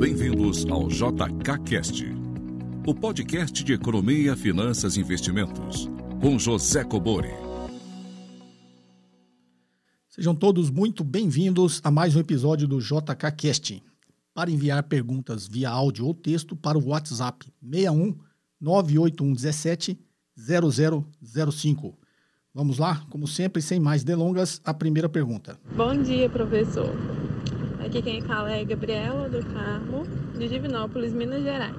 Bem-vindos ao JKCast, o podcast de economia, finanças e investimentos, com José Cobori. Sejam todos muito bem-vindos a mais um episódio do JKCast. Para enviar perguntas via áudio ou texto para o WhatsApp 61 98117 0005. Vamos lá, como sempre, sem mais delongas, a primeira pergunta. Bom dia, professor. Aqui quem fala é Gabriela do Carmo, de Divinópolis, Minas Gerais.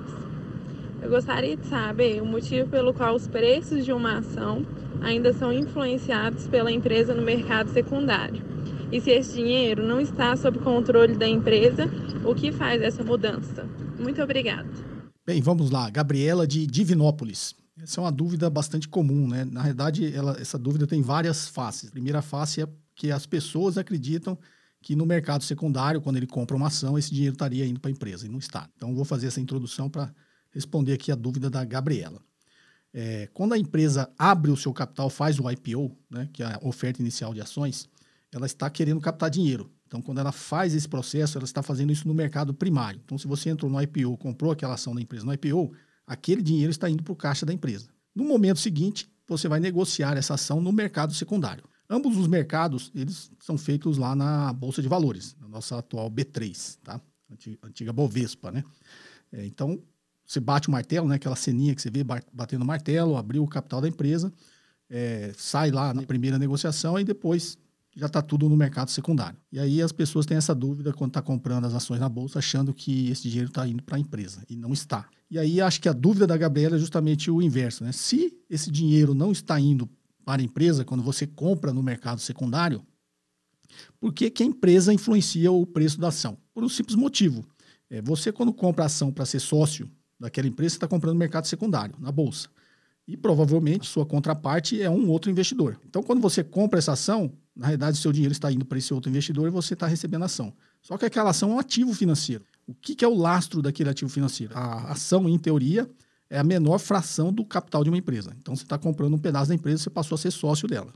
Eu gostaria de saber o motivo pelo qual os preços de uma ação ainda são influenciados pela empresa no mercado secundário. E se esse dinheiro não está sob controle da empresa, o que faz essa mudança? Muito obrigada. Bem, vamos lá. Gabriela de Divinópolis. Essa é uma dúvida bastante comum, né? Na verdade, ela, essa dúvida tem várias faces. A primeira face é que as pessoas acreditam que no mercado secundário, quando ele compra uma ação, esse dinheiro estaria indo para a empresa e não está. Então, vou fazer essa introdução para responder aqui a dúvida da Gabriela. É, quando a empresa abre o seu capital, faz o IPO, né, que é a oferta inicial de ações, ela está querendo captar dinheiro. Então, quando ela faz esse processo, ela está fazendo isso no mercado primário. Então, se você entrou no IPO, comprou aquela ação da empresa no IPO, aquele dinheiro está indo para o caixa da empresa. No momento seguinte, você vai negociar essa ação no mercado secundário. Ambos os mercados, eles são feitos lá na Bolsa de Valores, na nossa atual B3, tá? Antiga Bovespa, né? É, então, você bate o martelo, né? Aquela ceninha que você vê batendo o martelo, abriu o capital da empresa, é, sai lá na primeira negociação e depois já está tudo no mercado secundário. E aí as pessoas têm essa dúvida quando está comprando as ações na bolsa, achando que esse dinheiro está indo para a empresa e não está. E aí acho que a dúvida da Gabriela é justamente o inverso, né? Se esse dinheiro não está indo para a empresa, quando você compra no mercado secundário, por que, que a empresa influencia o preço da ação? Por um simples motivo. É, você, quando compra ação para ser sócio daquela empresa, está comprando no mercado secundário, na bolsa. E provavelmente sua contraparte é um outro investidor. Então, quando você compra essa ação, na realidade, seu dinheiro está indo para esse outro investidor e você está recebendo a ação. Só que aquela ação é um ativo financeiro. O que, que é o lastro daquele ativo financeiro? A ação, em teoria, é a menor fração do capital de uma empresa. Então, você está comprando um pedaço da empresa, você passou a ser sócio dela.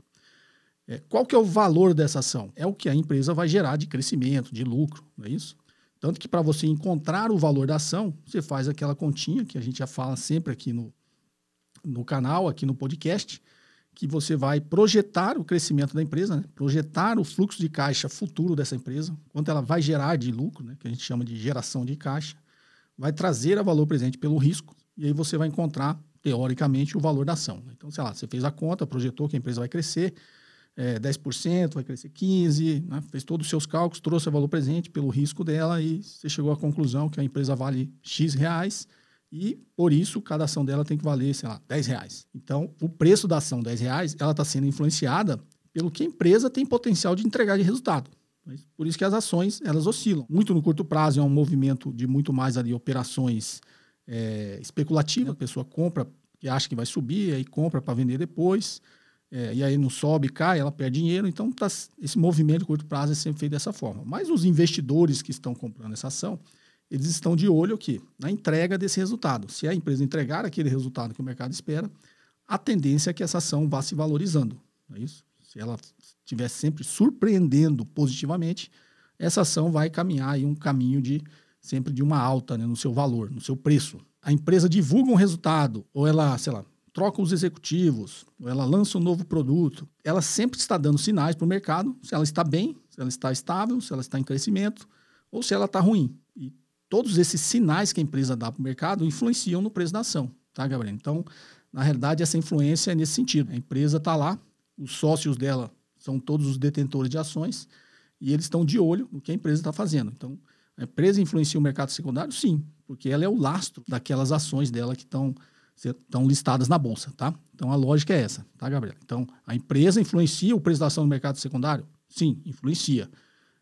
É, qual que é o valor dessa ação? É o que a empresa vai gerar de crescimento, de lucro, não é isso? Tanto que para você encontrar o valor da ação, você faz aquela continha que a gente já fala sempre aqui no, no canal, aqui no podcast, que você vai projetar o crescimento da empresa, né? projetar o fluxo de caixa futuro dessa empresa, quanto ela vai gerar de lucro, né? que a gente chama de geração de caixa, vai trazer a valor presente pelo risco e aí você vai encontrar, teoricamente, o valor da ação. Então, sei lá, você fez a conta, projetou que a empresa vai crescer é, eh, 10%, vai crescer 15%, né? fez todos os seus cálculos, trouxe o valor presente pelo risco dela e você chegou à conclusão que a empresa vale X reais e, por isso, cada ação dela tem que valer, sei lá, 10 reais. Então, o preço da ação 10 reais, ela está sendo influenciada pelo que a empresa tem potencial de entregar de resultado. Por isso que as ações, elas oscilam. Muito no curto prazo, é um movimento de muito mais ali operações é, especulativa, a pessoa compra e acha que vai subir, aí compra para vender depois, é, e aí não sobe, cai, ela perde dinheiro. Então, tá, esse movimento de curto prazo é sempre feito dessa forma. Mas os investidores que estão comprando essa ação, eles estão de olho aqui na entrega desse resultado. Se a empresa entregar aquele resultado que o mercado espera, a tendência é que essa ação vá se valorizando. É isso? Se ela estiver sempre surpreendendo positivamente, essa ação vai caminhar em um caminho de sempre de uma alta né, no seu valor, no seu preço. A empresa divulga um resultado, ou ela, sei lá, troca os executivos, ou ela lança um novo produto. Ela sempre está dando sinais para o mercado se ela está bem, se ela está estável, se ela está em crescimento, ou se ela está ruim. E todos esses sinais que a empresa dá para o mercado influenciam no preço da ação, tá, Gabriel? Então, na realidade, essa influência é nesse sentido. A empresa está lá, os sócios dela são todos os detentores de ações e eles estão de olho no que a empresa está fazendo. Então, a empresa influencia o mercado secundário? Sim, porque ela é o lastro daquelas ações dela que estão listadas na bolsa, tá? Então a lógica é essa, tá, Gabriela? Então a empresa influencia o preço da ação no mercado secundário? Sim, influencia.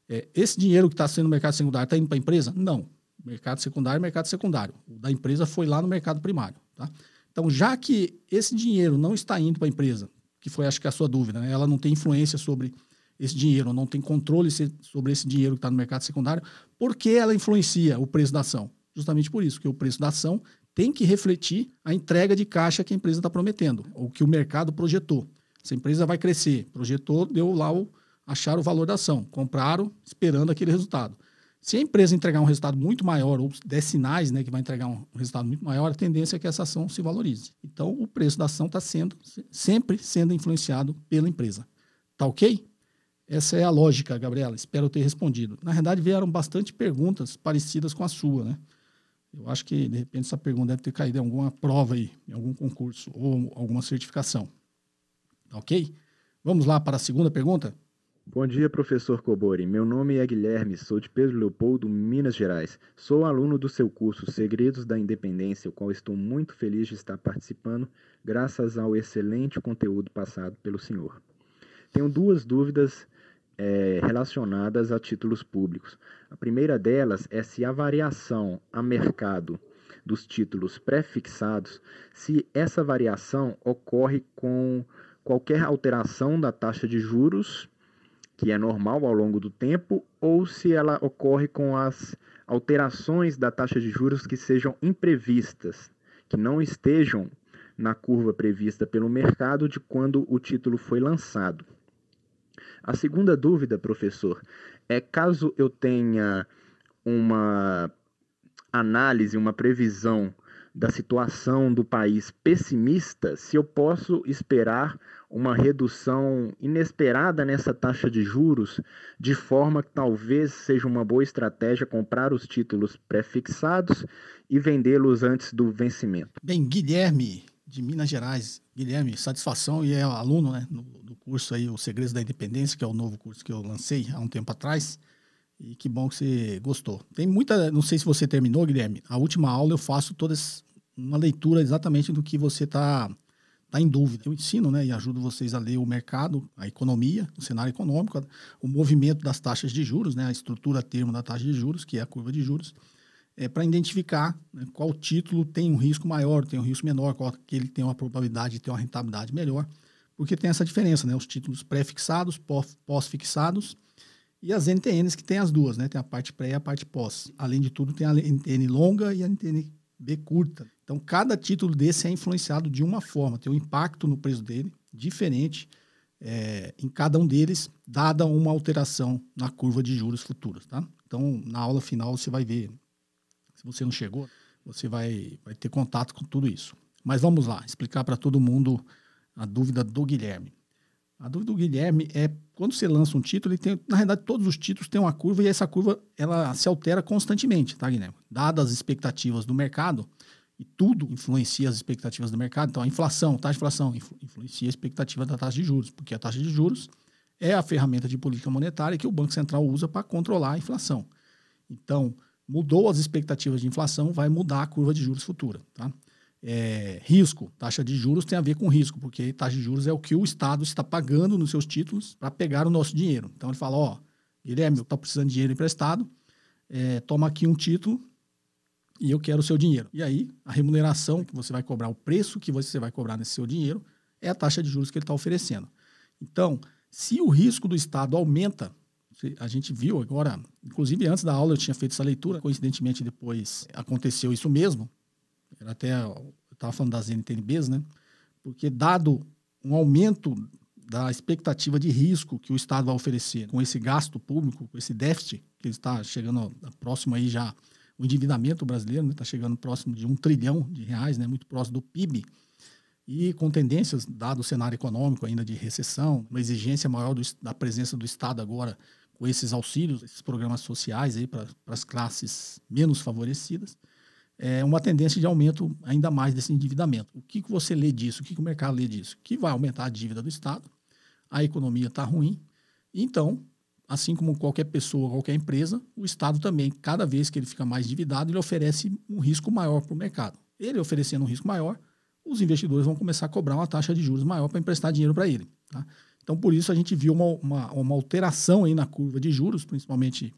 É, esse dinheiro que está sendo no mercado secundário está indo para a empresa? Não. Mercado secundário, é mercado secundário. O da empresa foi lá no mercado primário, tá? Então já que esse dinheiro não está indo para a empresa, que foi acho que a sua dúvida, né? ela não tem influência sobre esse dinheiro, não tem controle sobre esse dinheiro que está no mercado secundário, porque ela influencia o preço da ação. Justamente por isso, que o preço da ação tem que refletir a entrega de caixa que a empresa está prometendo, ou que o mercado projetou. Se a empresa vai crescer, projetou, deu lá o achar o valor da ação, compraram esperando aquele resultado. Se a empresa entregar um resultado muito maior, ou der sinais né, que vai entregar um resultado muito maior, a tendência é que essa ação se valorize. Então, o preço da ação está sendo sempre sendo influenciado pela empresa. Tá ok? Essa é a lógica, Gabriela. Espero ter respondido. Na verdade, vieram bastante perguntas parecidas com a sua, né? Eu acho que, de repente, essa pergunta deve ter caído em alguma prova aí, em algum concurso ou alguma certificação. Tá ok? Vamos lá para a segunda pergunta? Bom dia, professor Cobori. Meu nome é Guilherme, sou de Pedro Leopoldo, Minas Gerais. Sou aluno do seu curso Segredos da Independência, o qual estou muito feliz de estar participando, graças ao excelente conteúdo passado pelo senhor. Tenho duas dúvidas é, relacionadas a títulos públicos. A primeira delas é se a variação a mercado dos títulos prefixados, se essa variação ocorre com qualquer alteração da taxa de juros, que é normal ao longo do tempo, ou se ela ocorre com as alterações da taxa de juros que sejam imprevistas, que não estejam na curva prevista pelo mercado de quando o título foi lançado. A segunda dúvida, professor, é caso eu tenha uma análise, uma previsão da situação do país pessimista, se eu posso esperar uma redução inesperada nessa taxa de juros, de forma que talvez seja uma boa estratégia comprar os títulos prefixados e vendê-los antes do vencimento. Bem, Guilherme, de Minas Gerais. Guilherme, satisfação, e é aluno né, no, do curso aí, O Segredos da Independência, que é o novo curso que eu lancei há um tempo atrás. E que bom que você gostou. Tem muita. Não sei se você terminou, Guilherme. A última aula eu faço todas uma leitura exatamente do que você está tá em dúvida. Eu ensino né, e ajudo vocês a ler o mercado, a economia, o cenário econômico, o movimento das taxas de juros, né, a estrutura termo da taxa de juros, que é a curva de juros, é, para identificar né, qual título tem um risco maior, tem um risco menor, qual que ele tem uma probabilidade de ter uma rentabilidade melhor, porque tem essa diferença, né? Os títulos pré-fixados, pós-fixados e as NTNs que tem as duas, né? Tem a parte pré e a parte pós. Além de tudo, tem a NTN longa e a NTN B curta. Então, cada título desse é influenciado de uma forma, tem um impacto no preço dele diferente é, em cada um deles, dada uma alteração na curva de juros futuros, tá? Então, na aula final, você vai ver se você não chegou, você vai, vai ter contato com tudo isso. Mas vamos lá, explicar para todo mundo a dúvida do Guilherme. A dúvida do Guilherme é quando você lança um título, ele tem, na realidade, todos os títulos têm uma curva e essa curva ela se altera constantemente, tá, Guilherme? Dadas as expectativas do mercado, e tudo influencia as expectativas do mercado. Então, a inflação, taxa de inflação, influ influencia a expectativa da taxa de juros, porque a taxa de juros é a ferramenta de política monetária que o Banco Central usa para controlar a inflação. Então, mudou as expectativas de inflação, vai mudar a curva de juros futura. Tá? É, risco, taxa de juros tem a ver com risco, porque taxa de juros é o que o Estado está pagando nos seus títulos para pegar o nosso dinheiro. Então ele fala, ó, Guilherme, eu estou precisando de dinheiro emprestado, é, toma aqui um título e eu quero o seu dinheiro. E aí, a remuneração que você vai cobrar, o preço que você vai cobrar nesse seu dinheiro, é a taxa de juros que ele está oferecendo. Então, se o risco do Estado aumenta, a gente viu agora, inclusive antes da aula eu tinha feito essa leitura, coincidentemente depois aconteceu isso mesmo. Era até, eu estava falando das NTNBs, né? Porque dado um aumento da expectativa de risco que o Estado vai oferecer com esse gasto público, com esse déficit, que está chegando próximo aí já, o endividamento brasileiro está né? Tá chegando próximo de um trilhão de reais, né? muito próximo do PIB, e com tendências, dado o cenário econômico ainda de recessão, uma exigência maior do, da presença do Estado agora com esses auxílios, esses programas sociais para as classes menos favorecidas, é uma tendência de aumento ainda mais desse endividamento. O que, que você lê disso? O que, que o mercado lê disso? Que vai aumentar a dívida do Estado, a economia está ruim, então, assim como qualquer pessoa, qualquer empresa, o Estado também, cada vez que ele fica mais endividado, ele oferece um risco maior para o mercado. Ele oferecendo um risco maior, os investidores vão começar a cobrar uma taxa de juros maior para emprestar dinheiro para ele. Tá? Então, por isso, a gente viu uma, uma, uma alteração aí na curva de juros, principalmente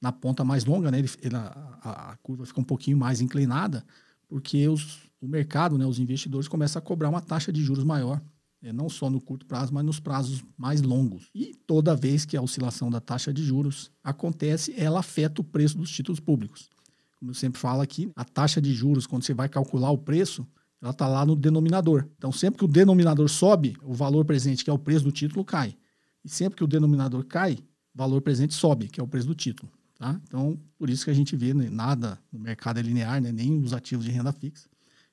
na ponta mais longa, né? Ele, ele, a, a, curva fica um pouquinho mais inclinada, porque os, o mercado, né, os investidores começam a cobrar uma taxa de juros maior, né? não só no curto prazo, mas nos prazos mais longos. E toda vez que a oscilação da taxa de juros acontece, ela afeta o preço dos títulos públicos. Como eu sempre falo aqui, a taxa de juros, quando você vai calcular o preço, ela está lá no denominador. Então, sempre que o denominador sobe, o valor presente, que é o preço do título, cai. E sempre que o denominador cai, o valor presente sobe, que é o preço do título. Tá? Então, por isso que a gente vê né, nada no mercado é linear, né, nem os ativos de renda fixa,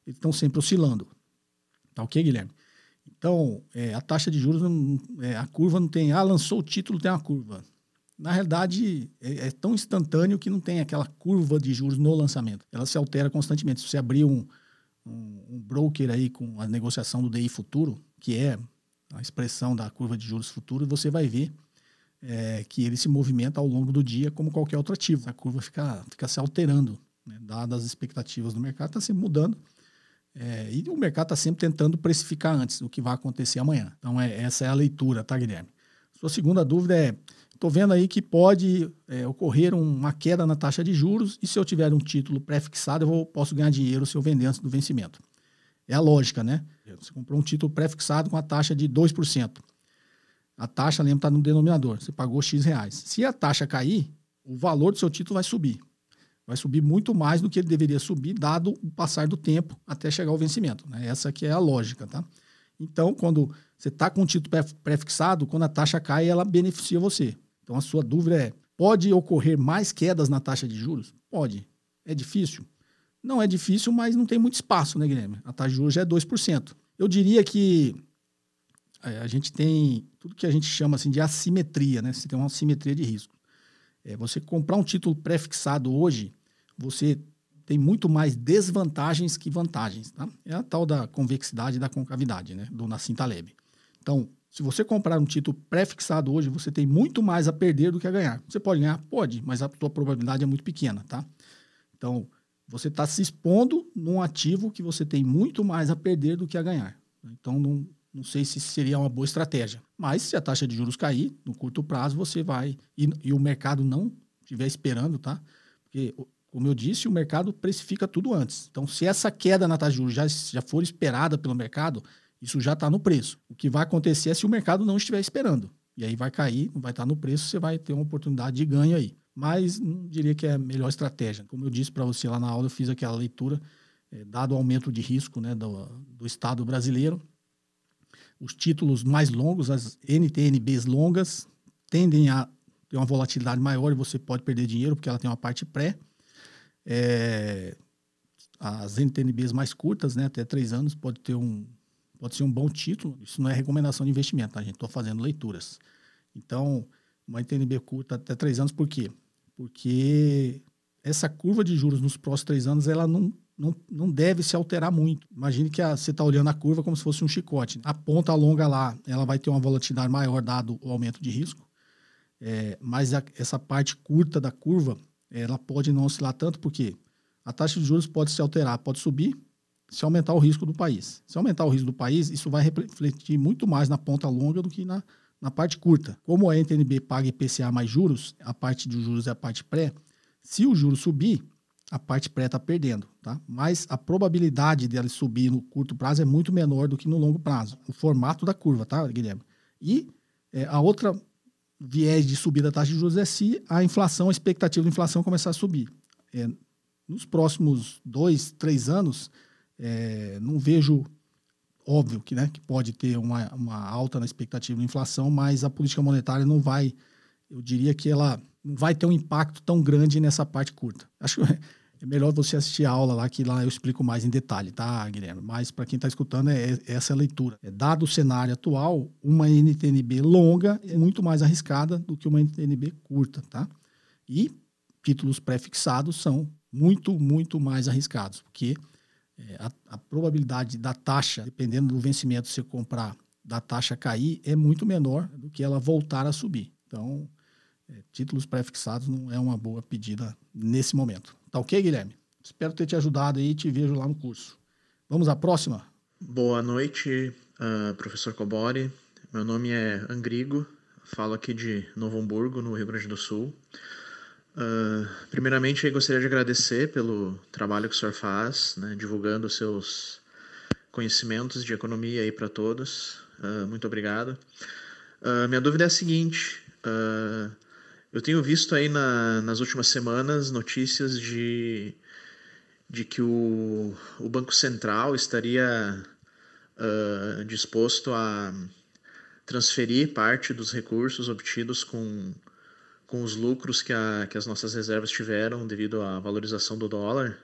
eles estão sempre oscilando. Tá ok, Guilherme? Então, é, a taxa de juros, não, é, a curva não tem, ah, lançou o título, tem uma curva. Na realidade, é, é, tão instantâneo que não tem aquela curva de juros no lançamento. Ela se altera constantemente. Se você abrir um, um, um broker aí com a negociação do DI futuro, que é a expressão da curva de juros futuro, você vai ver é, que ele se movimenta ao longo do dia como qualquer outro ativo. A curva fica, fica se alterando, né? dadas as expectativas do mercado, está sempre mudando. É, e o mercado está sempre tentando precificar antes o que vai acontecer amanhã. Então, é, essa é a leitura, tá, Guilherme? Sua segunda dúvida é Estou vendo aí que pode é, ocorrer uma queda na taxa de juros e se eu tiver um título pré-fixado, eu vou, posso ganhar dinheiro se eu vender antes do vencimento. É a lógica, né? Você comprou um título pré-fixado com a taxa de 2%. A taxa, lembra, está no denominador. Você pagou X reais. Se a taxa cair, o valor do seu título vai subir. Vai subir muito mais do que ele deveria subir, dado o passar do tempo até chegar ao vencimento. Né? Essa que é a lógica, tá? Então, quando você está com um título pré-fixado, quando a taxa cai, ela beneficia você. Então a sua dúvida é: pode ocorrer mais quedas na taxa de juros? Pode. É difícil? Não é difícil, mas não tem muito espaço, né, Guilherme? A taxa de juros já é 2%. Eu diria que é, a gente tem tudo que a gente chama assim, de assimetria, né? Você tem uma assimetria de risco. É, você comprar um título prefixado hoje, você tem muito mais desvantagens que vantagens. Tá? É a tal da convexidade e da concavidade, né? Do Nassim Taleb. Então, se você comprar um título pré-fixado hoje, você tem muito mais a perder do que a ganhar. Você pode ganhar? Pode, mas a sua probabilidade é muito pequena, tá? Então, você está se expondo num ativo que você tem muito mais a perder do que a ganhar. Então, não, não sei se seria uma boa estratégia. Mas se a taxa de juros cair, no curto prazo, você vai. E, e o mercado não estiver esperando, tá? Porque, como eu disse, o mercado precifica tudo antes. Então, se essa queda na taxa de juros já, já for esperada pelo mercado, isso já está no preço. O que vai acontecer é se o mercado não estiver esperando. E aí vai cair, vai estar tá no preço, você vai ter uma oportunidade de ganho aí. Mas não hum, diria que é a melhor estratégia. Como eu disse para você lá na aula, eu fiz aquela leitura, é, dado o aumento de risco né, do, do Estado brasileiro, os títulos mais longos, as NTNBs longas, tendem a ter uma volatilidade maior e você pode perder dinheiro, porque ela tem uma parte pré. É, as NTNBs mais curtas, né, até três anos, pode ter um, Pode ser um bom título, isso não é recomendação de investimento, tá, gente? Estou fazendo leituras. Então, uma NTNB curta tá até três anos, por quê? Porque essa curva de juros nos próximos três anos, ela não, não, não deve se alterar muito. Imagine que a, você está olhando a curva como se fosse um chicote. Né? A ponta longa lá, ela vai ter uma volatilidade maior dado o aumento de risco, é, mas a, essa parte curta da curva, ela pode não oscilar tanto, porque a taxa de juros pode se alterar, pode subir, se aumentar o risco do país. Se aumentar o risco do país, isso vai refletir muito mais na ponta longa do que na, na parte curta. Como a NTNB paga IPCA mais juros, a parte de juros é a parte pré, se o juro subir, a parte pré está perdendo, tá? Mas a probabilidade dela subir no curto prazo é muito menor do que no longo prazo. O formato da curva, tá, Guilherme? E é, a outra viés de subida da taxa de juros é se a inflação, a expectativa de inflação começar a subir. É, nos próximos dois, três anos, é, não vejo, óbvio que, né, que pode ter uma, uma alta na expectativa de inflação, mas a política monetária não vai, eu diria que ela não vai ter um impacto tão grande nessa parte curta. Acho que é melhor você assistir a aula lá, que lá eu explico mais em detalhe, tá, Guilherme? Mas para quem está escutando, é, é essa é a leitura. É, dado o cenário atual, uma NTNB longa é muito mais arriscada do que uma NTNB curta, tá? E títulos prefixados são muito, muito mais arriscados, porque é, a, a probabilidade da taxa, dependendo do vencimento que você comprar, da taxa cair é muito menor do que ela voltar a subir. Então, é, títulos pré-fixados não é uma boa pedida nesse momento. Tá ok, Guilherme? Espero ter te ajudado e te vejo lá no curso. Vamos à próxima? Boa noite, uh, professor Cobori. Meu nome é Angrigo, falo aqui de Novo Hamburgo, no Rio Grande do Sul. Uh, primeiramente, gostaria de agradecer pelo trabalho que o senhor faz, né, divulgando seus conhecimentos de economia aí para todos. Uh, muito obrigado. Uh, minha dúvida é a seguinte: eu tenho visto aí na, nas últimas semanas notícias de, de que o, o Banco Central estaria disposto a transferir parte dos recursos obtidos com com os lucros que, a, que as nossas reservas tiveram devido à valorização do dólar,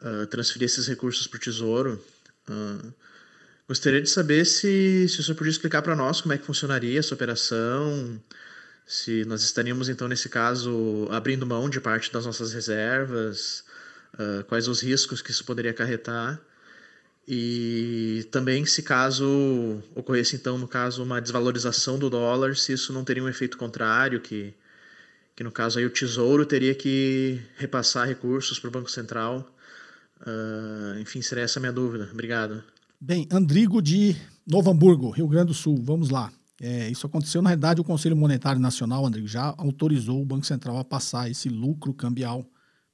uh, transferir esses recursos para o Tesouro. Uh, gostaria de saber se, se o senhor podia explicar para nós como é que funcionaria essa operação, se nós estaríamos, então, nesse caso, abrindo mão de parte das nossas reservas, uh, quais os riscos que isso poderia acarretar. E também, se caso ocorresse, então, no caso, uma desvalorização do dólar, se isso não teria um efeito contrário, que que no caso aí o Tesouro teria que repassar recursos para o Banco Central. Uh, enfim, seria essa a minha dúvida. Obrigado. Bem, Andrigo de Novo Hamburgo, Rio Grande do Sul, vamos lá. É, isso aconteceu, na realidade, o Conselho Monetário Nacional, Andrigo, já autorizou o Banco Central a passar esse lucro cambial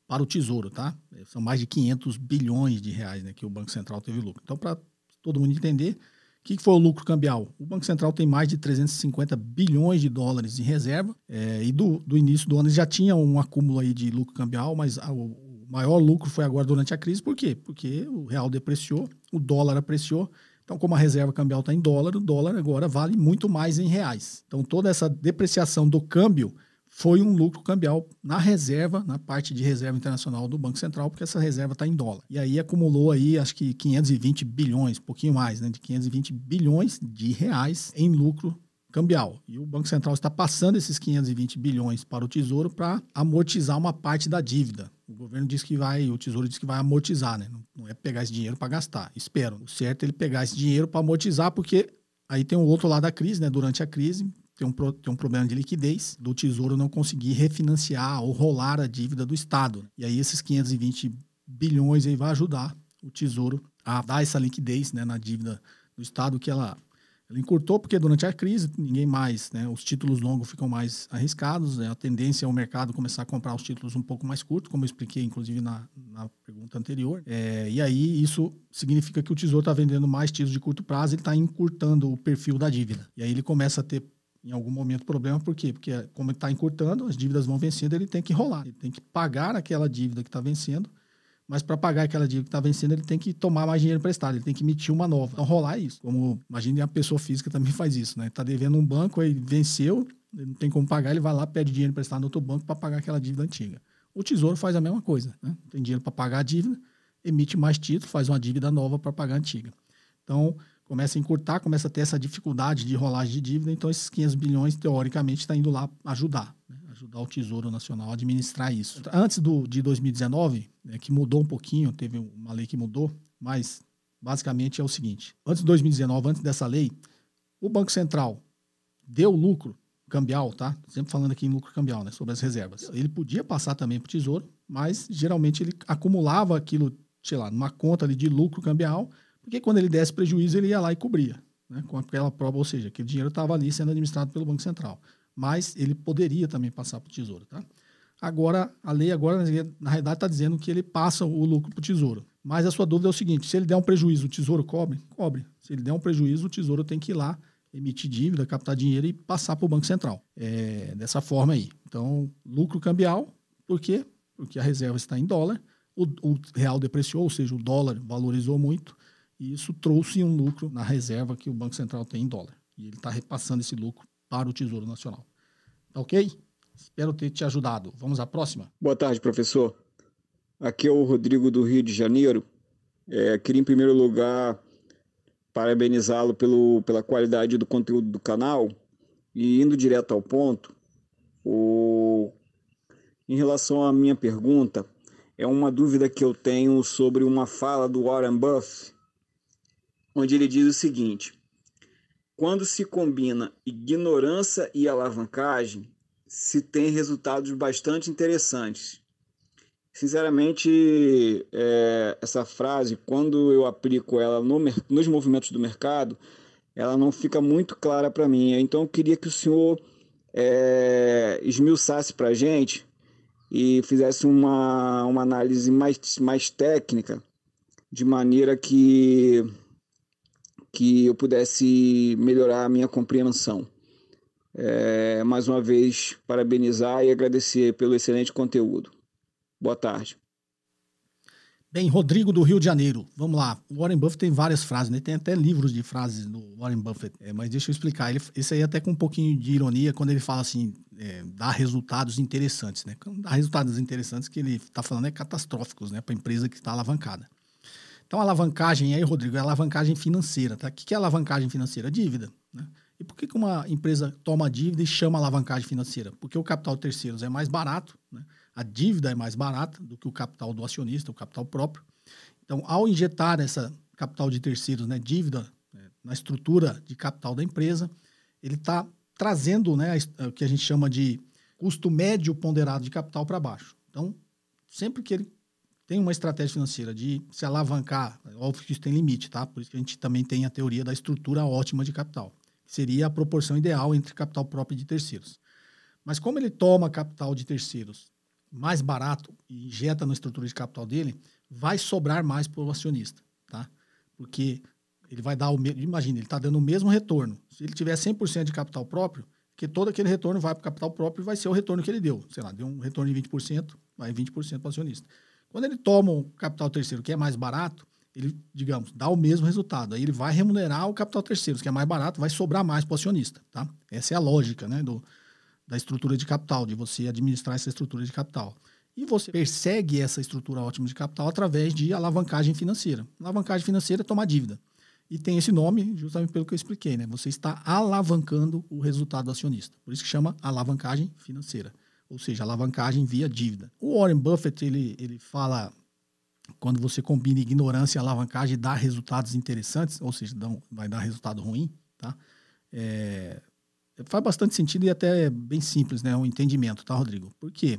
para o Tesouro, tá? São mais de 500 bilhões de reais né, que o Banco Central teve lucro. Então, para todo mundo entender, o que foi o lucro cambial? O Banco Central tem mais de 350 bilhões de dólares em reserva é, e do, do início do ano já tinha um acúmulo aí de lucro cambial, mas a, o maior lucro foi agora durante a crise. Por quê? Porque o real depreciou, o dólar apreciou. Então, como a reserva cambial está em dólar, o dólar agora vale muito mais em reais. Então, toda essa depreciação do câmbio foi um lucro cambial na reserva, na parte de reserva internacional do Banco Central, porque essa reserva está em dólar. E aí acumulou aí, acho que 520 bilhões, um pouquinho mais, né, de 520 bilhões de reais em lucro cambial. E o Banco Central está passando esses 520 bilhões para o Tesouro para amortizar uma parte da dívida. O governo diz que vai, o Tesouro diz que vai amortizar, né? Não é pegar esse dinheiro para gastar. Espero. O certo é ele pegar esse dinheiro para amortizar, porque Aí tem o outro lado da crise, né? Durante a crise, tem um, tem um problema de liquidez do Tesouro não conseguir refinanciar ou rolar a dívida do Estado. E aí esses 520 bilhões aí vai ajudar o Tesouro a dar essa liquidez né, na dívida do Estado que ela, ela encurtou, porque durante a crise ninguém mais, né, os títulos longos ficam mais arriscados, né, a tendência é o mercado começar a comprar os títulos um pouco mais curtos, como eu expliquei inclusive na, na pergunta anterior. É, e aí isso significa que o Tesouro está vendendo mais títulos de curto prazo, ele está encurtando o perfil da dívida. E aí ele começa a ter em algum momento problema, por quê? Porque é, como está encurtando, as dívidas vão vencendo, ele tem que rolar, ele tem que pagar aquela dívida que está vencendo, mas para pagar aquela dívida que está vencendo, ele tem que tomar mais dinheiro emprestado, ele tem que emitir uma nova. Então rolar é isso. Como imagine a pessoa física também faz isso, né? Está devendo um banco, aí venceu, não tem como pagar, ele vai lá, pede dinheiro emprestado no outro banco para pagar aquela dívida antiga. O tesouro faz a mesma coisa, né? Tem dinheiro para pagar a dívida, emite mais título, faz uma dívida nova para pagar a antiga. Então, começa a encurtar, começa a ter essa dificuldade de rolagem de dívida, então esses 500 bilhões, teoricamente, está indo lá ajudar, né? ajudar o Tesouro Nacional a administrar isso. Então, antes do, de 2019, né, que mudou um pouquinho, teve uma lei que mudou, mas basicamente é o seguinte, antes de 2019, antes dessa lei, o Banco Central deu lucro cambial, tá? Sempre falando aqui em lucro cambial, né? Sobre as reservas. Ele podia passar também para o Tesouro, mas geralmente ele acumulava aquilo, sei lá, numa conta ali de lucro cambial, porque quando ele desse prejuízo, ele ia lá e cobria, né, com aquela prova, ou seja, aquele dinheiro estava ali sendo administrado pelo Banco Central. Mas ele poderia também passar para o Tesouro. Tá? Agora, a lei agora, na realidade, está dizendo que ele passa o lucro para o Tesouro. Mas a sua dúvida é o seguinte, se ele der um prejuízo, o Tesouro cobre? Cobre. Se ele der um prejuízo, o Tesouro tem que ir lá emitir dívida, captar dinheiro e passar para o Banco Central. É, dessa forma aí. Então, lucro cambial, por quê? Porque a reserva está em dólar, o, o real depreciou, ou seja, o dólar valorizou muito, e isso trouxe um lucro na reserva que o Banco Central tem em dólar. E ele está repassando esse lucro para o Tesouro Nacional. Tá ok? Espero ter te ajudado. Vamos à próxima? Boa tarde, professor. Aqui é o Rodrigo do Rio de Janeiro. É, queria, em primeiro lugar, parabenizá-lo pela qualidade do conteúdo do canal. E indo direto ao ponto, o... em relação à minha pergunta, é uma dúvida que eu tenho sobre uma fala do Warren Buffett onde ele diz o seguinte: quando se combina ignorância e alavancagem, se tem resultados bastante interessantes. Sinceramente, é, essa frase, quando eu aplico ela no, nos movimentos do mercado, ela não fica muito clara para mim. Então, eu queria que o senhor é, esmiuçasse para a gente e fizesse uma, uma análise mais, mais técnica, de maneira que que eu pudesse melhorar a minha compreensão. É, mais uma vez, parabenizar e agradecer pelo excelente conteúdo. Boa tarde. Bem, Rodrigo do Rio de Janeiro, vamos lá. O Warren Buffett tem várias frases, né? Tem até livros de frases do Warren Buffett, é, mas deixa eu explicar. Ele, esse aí é até com um pouquinho de ironia, quando ele fala assim, é, dá resultados interessantes, né? dá resultados interessantes, que ele está falando é catastróficos, né? Para a empresa que está alavancada. Então, alavancagem aí, Rodrigo, é alavancagem financeira, tá? O que é alavancagem financeira? Dívida, né? E por que, que uma empresa toma dívida e chama alavancagem financeira? Porque o capital de terceiros é mais barato, né? a dívida é mais barata do que o capital do acionista, o capital próprio. Então, ao injetar essa capital de terceiros, né, dívida, né, na estrutura de capital da empresa, ele está trazendo né, o que a gente chama de custo médio ponderado de capital para baixo. Então, sempre que ele tem uma estratégia financeira de se alavancar, óbvio que isso tem limite, tá? Por isso que a gente também tem a teoria da estrutura ótima de capital, que seria a proporção ideal entre capital próprio e de terceiros. Mas como ele toma capital de terceiros mais barato e injeta na estrutura de capital dele, vai sobrar mais para o acionista, tá? Porque ele vai dar o mesmo, imagina, ele está dando o mesmo retorno. Se ele tiver 100% de capital próprio, que todo aquele retorno vai para o capital próprio e vai ser o retorno que ele deu. Sei lá, deu um retorno de 20%, vai 20% para o acionista. Quando ele toma o capital terceiro que é mais barato, ele, digamos, dá o mesmo resultado. Aí ele vai remunerar o capital terceiro, que é mais barato, vai sobrar mais para o acionista. Tá? Essa é a lógica né, do, da estrutura de capital, de você administrar essa estrutura de capital. E você persegue essa estrutura ótima de capital através de alavancagem financeira. Alavancagem financeira é tomar dívida. E tem esse nome justamente pelo que eu expliquei, né? Você está alavancando o resultado do acionista. Por isso que chama alavancagem financeira ou seja, alavancagem via dívida. O Warren Buffett ele, ele fala quando você combina ignorância e alavancagem dá resultados interessantes, ou seja, dão, vai dar resultado ruim, tá? É, faz bastante sentido e até é bem simples, né, o entendimento, tá, Rodrigo? Por quê?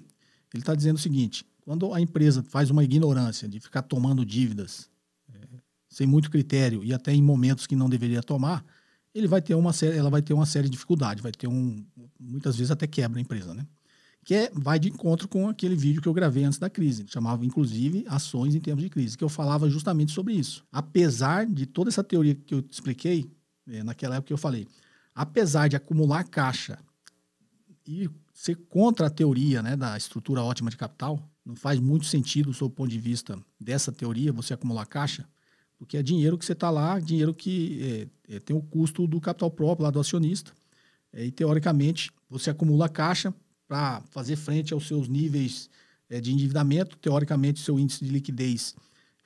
Ele está dizendo o seguinte: quando a empresa faz uma ignorância de ficar tomando dívidas é, sem muito critério e até em momentos que não deveria tomar, ele vai ter uma série, ela vai ter uma série de dificuldade, vai ter um muitas vezes até quebra a empresa, né? que é, vai de encontro com aquele vídeo que eu gravei antes da crise. Chamava, inclusive, Ações em Tempos de Crise, que eu falava justamente sobre isso. Apesar de toda essa teoria que eu te expliquei, é, naquela época eu falei, apesar de acumular caixa e ser contra a teoria né, da estrutura ótima de capital, não faz muito sentido, sob o ponto de vista dessa teoria, você acumular caixa, porque é dinheiro que você está lá, dinheiro que é, é, tem o custo do capital próprio lá do acionista, é, e teoricamente você acumula caixa, para fazer frente aos seus níveis é, de endividamento. Teoricamente, seu índice de liquidez,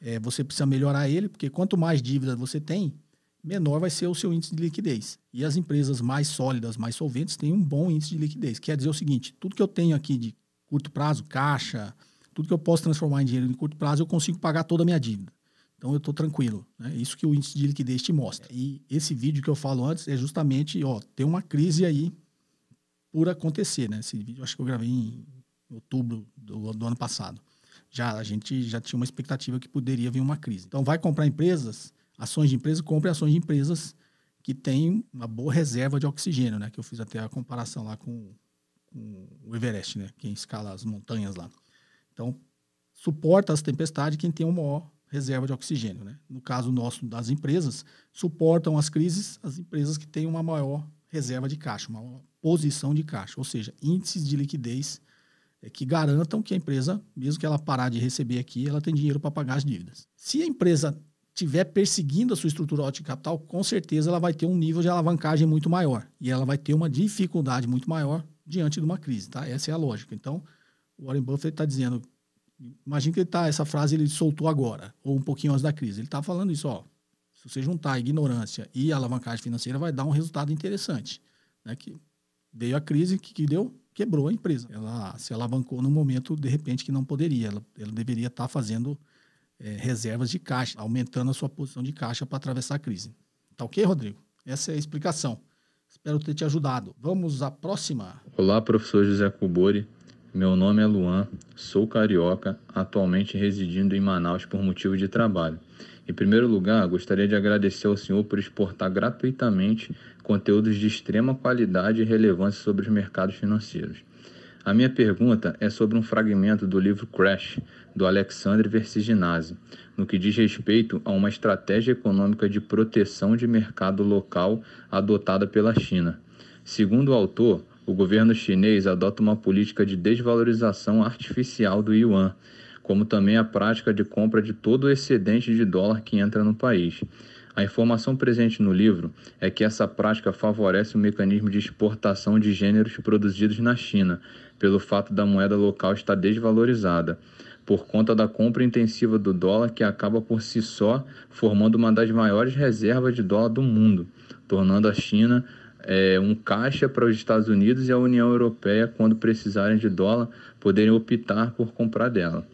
é, você precisa melhorar ele, porque quanto mais dívida você tem, menor vai ser o seu índice de liquidez. E as empresas mais sólidas, mais solventes, têm um bom índice de liquidez. Quer dizer o seguinte, tudo que eu tenho aqui de curto prazo, caixa, tudo que eu posso transformar em dinheiro em curto prazo, eu consigo pagar toda a minha dívida. Então eu estou tranquilo. Né? Isso que o índice de liquidez te mostra. E esse vídeo que eu falo antes é justamente, ó, tem uma crise aí, por acontecer, né? Esse vídeo acho que eu gravei em outubro do, do ano passado. Já a gente já tinha uma expectativa que poderia vir uma crise. Então vai comprar empresas, ações de empresas, compre ações de empresas que têm uma boa reserva de oxigênio, né? Que eu fiz até a comparação lá com, com o Everest, né? Quem escala as montanhas lá. Então suporta as tempestades quem tem uma maior reserva de oxigênio, né? No caso nosso das empresas, suportam as crises as empresas que têm uma maior reserva de caixa, uma posição de caixa, ou seja, índices de liquidez é, que garantam que a empresa, mesmo que ela parar de receber aqui, ela tem dinheiro para pagar as dívidas. Se a empresa tiver perseguindo a sua estrutura de capital, com certeza ela vai ter um nível de alavancagem muito maior e ela vai ter uma dificuldade muito maior diante de uma crise, tá? Essa é a lógica. Então, o Warren Buffett está dizendo, imagina que ele tá, essa frase ele soltou agora ou um pouquinho antes da crise. Ele está falando isso, ó, se você juntar ignorância e alavancagem financeira, vai dar um resultado interessante. Né? Que veio a crise, que, que deu? Quebrou a empresa. Ela se alavancou num momento, de repente, que não poderia. Ela, ela deveria estar tá fazendo é, reservas de caixa, aumentando a sua posição de caixa para atravessar a crise. Tá ok, Rodrigo? Essa é a explicação. Espero ter te ajudado. Vamos à próxima. Olá, professor José Cubori. Meu nome é Luan, sou carioca, atualmente residindo em Manaus por motivo de trabalho. Em primeiro lugar, gostaria de agradecer ao senhor por exportar gratuitamente conteúdos de extrema qualidade e relevância sobre os mercados financeiros. A minha pergunta é sobre um fragmento do livro Crash, do Alexandre Versiginazi, no que diz respeito a uma estratégia econômica de proteção de mercado local adotada pela China. Segundo o autor, o governo chinês adota uma política de desvalorização artificial do yuan como também a prática de compra de todo o excedente de dólar que entra no país. A informação presente no livro é que essa prática favorece o mecanismo de exportação de gêneros produzidos na China, pelo fato da moeda local estar desvalorizada, por conta da compra intensiva do dólar que acaba por si só formando uma das maiores reservas de dólar do mundo, tornando a China é, um caixa para os Estados Unidos e a União Europeia, quando precisarem de dólar, poderem optar por comprar dela.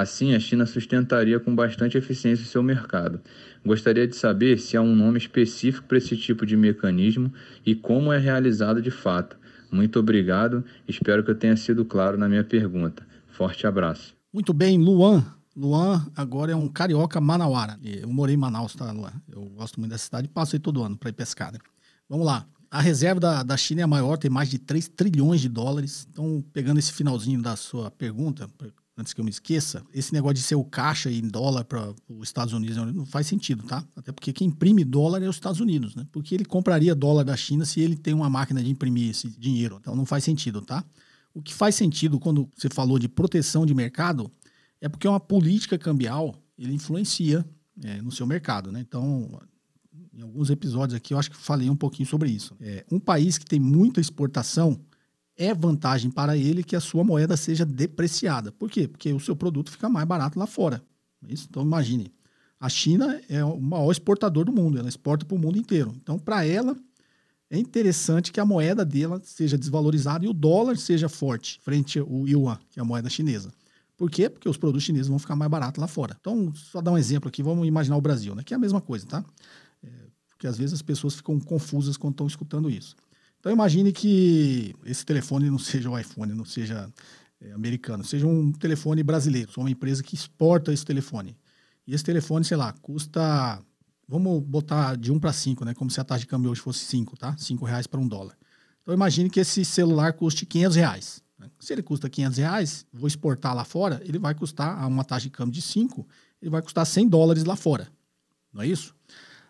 Assim, a China sustentaria com bastante eficiência o seu mercado. Gostaria de saber se há um nome específico para esse tipo de mecanismo e como é realizado de fato. Muito obrigado, espero que eu tenha sido claro na minha pergunta. Forte abraço. Muito bem, Luan. Luan agora é um carioca manauara. Eu morei em Manaus, tá, Luan? Eu gosto muito da cidade e aí todo ano para ir pescar. Né? Vamos lá. A reserva da, da China é maior, tem mais de 3 trilhões de dólares. Então, pegando esse finalzinho da sua pergunta, antes que eu me esqueça, esse negócio de ser o caixa em dólar para os Estados Unidos não faz sentido, tá? Até porque quem imprime dólar é os Estados Unidos, né? Porque ele compraria dólar da China se ele tem uma máquina de imprimir esse dinheiro. Então não faz sentido, tá? O que faz sentido quando você falou de proteção de mercado é porque é uma política cambial ele influencia é, no seu mercado, né? Então, em alguns episódios aqui eu acho que falei um pouquinho sobre isso. É, um país que tem muita exportação é vantagem para ele que a sua moeda seja depreciada. Por quê? Porque o seu produto fica mais barato lá fora. É isso? Então imagine, a China é o maior exportador do mundo, ela exporta para o mundo inteiro. Então para ela é interessante que a moeda dela seja desvalorizada e o dólar seja forte frente ao yuan, que é a moeda chinesa. Por quê? Porque os produtos chineses vão ficar mais baratos lá fora. Então, só dar um exemplo aqui, vamos imaginar o Brasil, né? que é a mesma coisa, tá? É, porque às vezes as pessoas ficam confusas quando estão escutando isso. Então imagine que esse telefone não seja o iPhone, não seja é, americano, seja um telefone brasileiro, sou uma empresa que exporta esse telefone. E esse telefone, sei lá, custa, vamos botar de 1 para 5, né? Como se a taxa de câmbio hoje fosse 5, tá? 5 reais para um dólar. Então imagine que esse celular custe 500 reais. Né? Se ele custa 500 reais, vou exportar lá fora, ele vai custar a uma taxa de câmbio de 5, ele vai custar 100 dólares lá fora. Não é isso?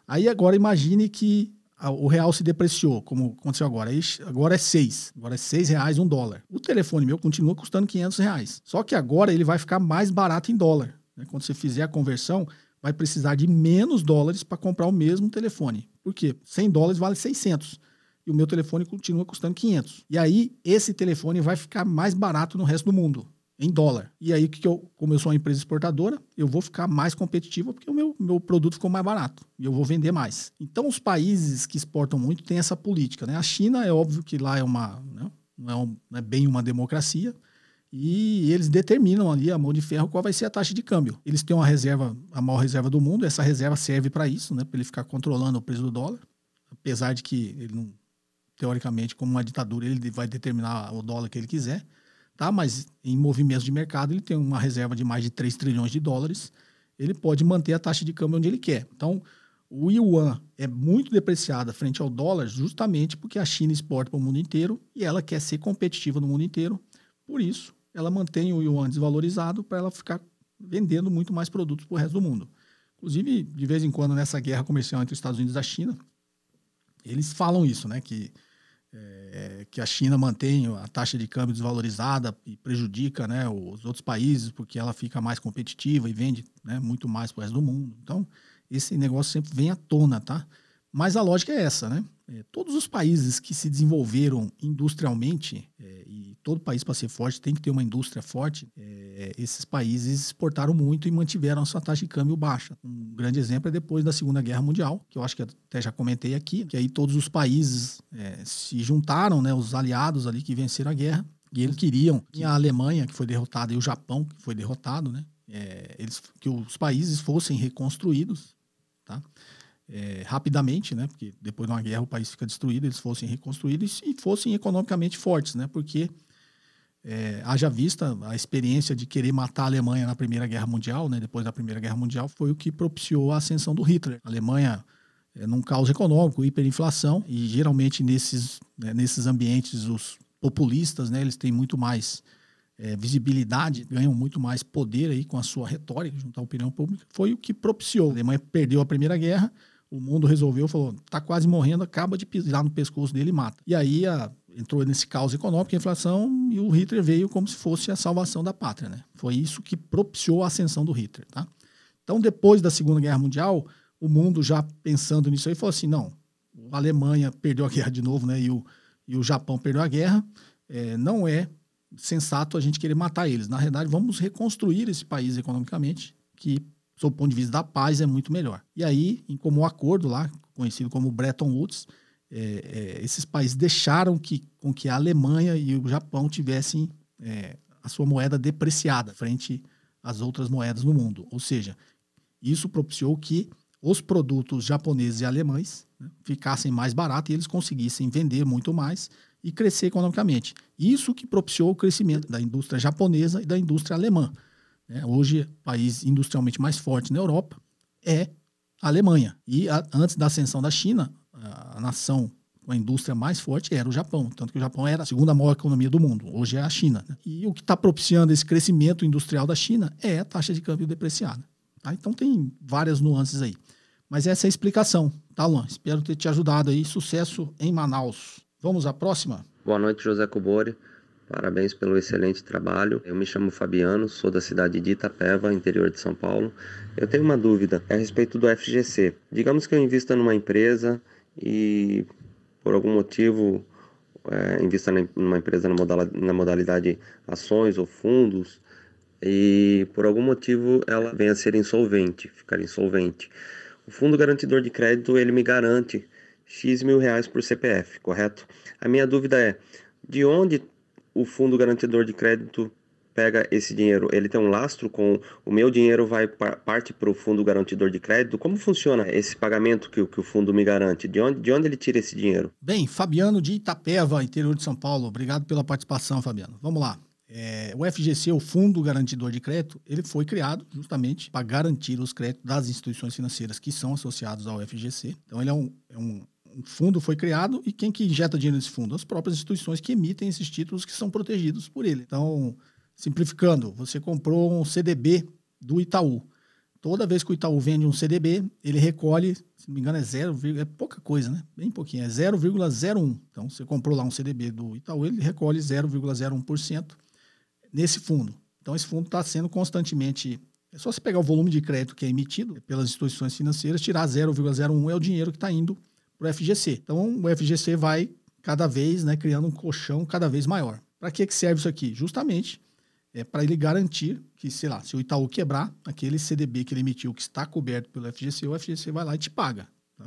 Aí agora imagine que o real se depreciou, como aconteceu agora. Agora é seis, Agora é seis reais um dólar. O telefone meu continua custando 500 reais. Só que agora ele vai ficar mais barato em dólar. Né? Quando você fizer a conversão, vai precisar de menos dólares para comprar o mesmo telefone. Por quê? 100 dólares vale 600. E o meu telefone continua custando 500. E aí, esse telefone vai ficar mais barato no resto do mundo em dólar. E aí, que eu, como eu sou uma empresa exportadora, eu vou ficar mais competitiva porque o meu, meu produto ficou mais barato e eu vou vender mais. Então, os países que exportam muito têm essa política. Né? A China, é óbvio que lá é uma, né? não, é um, não é bem uma democracia, e eles determinam ali a mão de ferro qual vai ser a taxa de câmbio. Eles têm uma reserva, a maior reserva do mundo, essa reserva serve para isso, né? para ele ficar controlando o preço do dólar, apesar de que ele não, teoricamente, como uma ditadura, ele vai determinar o dólar que ele quiser tá? mas em movimentos de mercado ele tem uma reserva de mais de 3 trilhões de dólares, ele pode manter a taxa de câmbio onde ele quer. Então, o yuan é muito depreciada frente ao dólar justamente porque a China exporta para o mundo inteiro e ela quer ser competitiva no mundo inteiro. Por isso, ela mantém o yuan desvalorizado para ela ficar vendendo muito mais produtos para o resto do mundo. Inclusive, de vez em quando, nessa guerra comercial entre os Estados Unidos e a China, eles falam isso, né? Que é, que a China mantém a taxa de câmbio desvalorizada e prejudica né, os outros países, porque ela fica mais competitiva e vende né, muito mais para o resto do mundo. Então, esse negócio sempre vem à tona, tá? Mas a lógica é essa, né? É, todos os países que se desenvolveram industrialmente é, todo país para ser forte tem que ter uma indústria forte. É, esses países exportaram muito e mantiveram a sua taxa de câmbio baixa. Um grande exemplo é depois da Segunda Guerra Mundial, que eu acho que até já comentei aqui, que aí todos os países é, se juntaram, né, os aliados ali que venceram a guerra, e eles queriam que a Alemanha, que foi derrotada, e o Japão, que foi derrotado, né, é, eles, que os países fossem reconstruídos, tá? É, rapidamente, né? Porque depois de uma guerra o país fica destruído, eles fossem reconstruídos e fossem economicamente fortes, né? Porque é, haja vista a experiência de querer matar a Alemanha na Primeira Guerra Mundial, né, depois da Primeira Guerra Mundial, foi o que propiciou a ascensão do Hitler. A Alemanha é, num caos econômico, hiperinflação, e geralmente nesses, né, nesses ambientes os populistas, né, eles têm muito mais é, visibilidade, ganham muito mais poder aí com a sua retórica junto à opinião pública, foi o que propiciou. A Alemanha perdeu a Primeira Guerra, o mundo resolveu, falou, está quase morrendo, acaba de pisar no pescoço dele e mata. E aí a entrou nesse caos econômico, a inflação, e o Hitler veio como se fosse a salvação da pátria. Né? Foi isso que propiciou a ascensão do Hitler. Tá? Então, depois da Segunda Guerra Mundial, o mundo já pensando nisso aí falou assim: não, a Alemanha perdeu a guerra de novo, né? E o, e o Japão perdeu a guerra. É, não é sensato a gente querer matar eles. Na realidade, vamos reconstruir esse país economicamente, que, sob o ponto de vista da paz, é muito melhor. E aí, em comum acordo lá, conhecido como Bretton Woods, é, é, esses países deixaram que, com que a Alemanha e o Japão tivessem é, a sua moeda depreciada frente às outras moedas no mundo. Ou seja, isso propiciou que os produtos japoneses e alemães né, ficassem mais baratos e eles conseguissem vender muito mais e crescer economicamente. Isso que propiciou o crescimento da indústria japonesa e da indústria alemã. Né? Hoje, o país industrialmente mais forte na Europa é a Alemanha. E a, antes da ascensão da China, a nação com a indústria mais forte era o Japão, tanto que o Japão era a segunda maior economia do mundo, hoje é a China. Né? E o que está propiciando esse crescimento industrial da China é a taxa de câmbio depreciada. Tá? Então tem várias nuances aí. Mas essa é a explicação, tá, Luan? Espero ter te ajudado aí. Sucesso em Manaus. Vamos à próxima? Boa noite, José Cobori. Parabéns pelo excelente trabalho. Eu me chamo Fabiano, sou da cidade de Itapeva, interior de São Paulo. Eu tenho uma dúvida a respeito do FGC. Digamos que eu invista numa empresa e por algum motivo é, invista numa empresa na modalidade ações ou fundos e por algum motivo ela vem a ser insolvente, ficar insolvente. O fundo garantidor de crédito ele me garante x mil reais por CPF, correto? A minha dúvida é de onde o fundo garantidor de crédito pega esse dinheiro? Ele tem um lastro com o meu dinheiro vai parte para o fundo garantidor de crédito? Como funciona esse pagamento que, que o fundo me garante? De onde, de onde ele tira esse dinheiro? Bem, Fabiano de Itapeva, interior de São Paulo, obrigado pela participação, Fabiano. Vamos lá. É, o FGC, o Fundo Garantidor de Crédito, ele foi criado justamente para garantir os créditos das instituições financeiras que são associados ao FGC. Então, ele é um, é um um fundo foi criado e quem que injeta dinheiro nesse fundo? As próprias instituições que emitem esses títulos que são protegidos por ele. Então, Simplificando, você comprou um CDB do Itaú. Toda vez que o Itaú vende um CDB, ele recolhe, se não me engano, é zero, é pouca coisa, né? Bem pouquinho, é 0,01. Então, você comprou lá um CDB do Itaú, ele recolhe 0,01% nesse fundo. Então, esse fundo está sendo constantemente. É só você pegar o volume de crédito que é emitido pelas instituições financeiras, tirar 0,01 é o dinheiro que está indo para o FGC. Então, o FGC vai cada vez né, criando um colchão cada vez maior. Para que, que serve isso aqui? Justamente é para ele garantir que, sei lá, se o Itaú quebrar, aquele CDB que ele emitiu que está coberto pelo FGC, o FGC vai lá e te paga. Tá?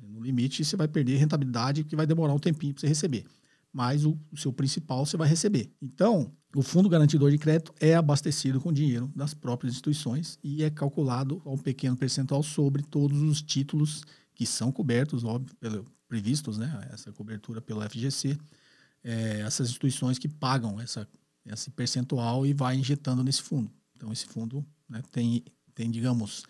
É, no limite, você vai perder rentabilidade que vai demorar um tempinho para você receber. Mas o, o, seu principal você vai receber. Então, o fundo garantidor de crédito é abastecido com dinheiro das próprias instituições e é calculado a um pequeno percentual sobre todos os títulos que são cobertos, óbvio, pelo, previstos, né? Essa cobertura pelo FGC. É, essas instituições que pagam essa esse percentual e vai injetando nesse fundo. Então, esse fundo né, tem, tem, digamos,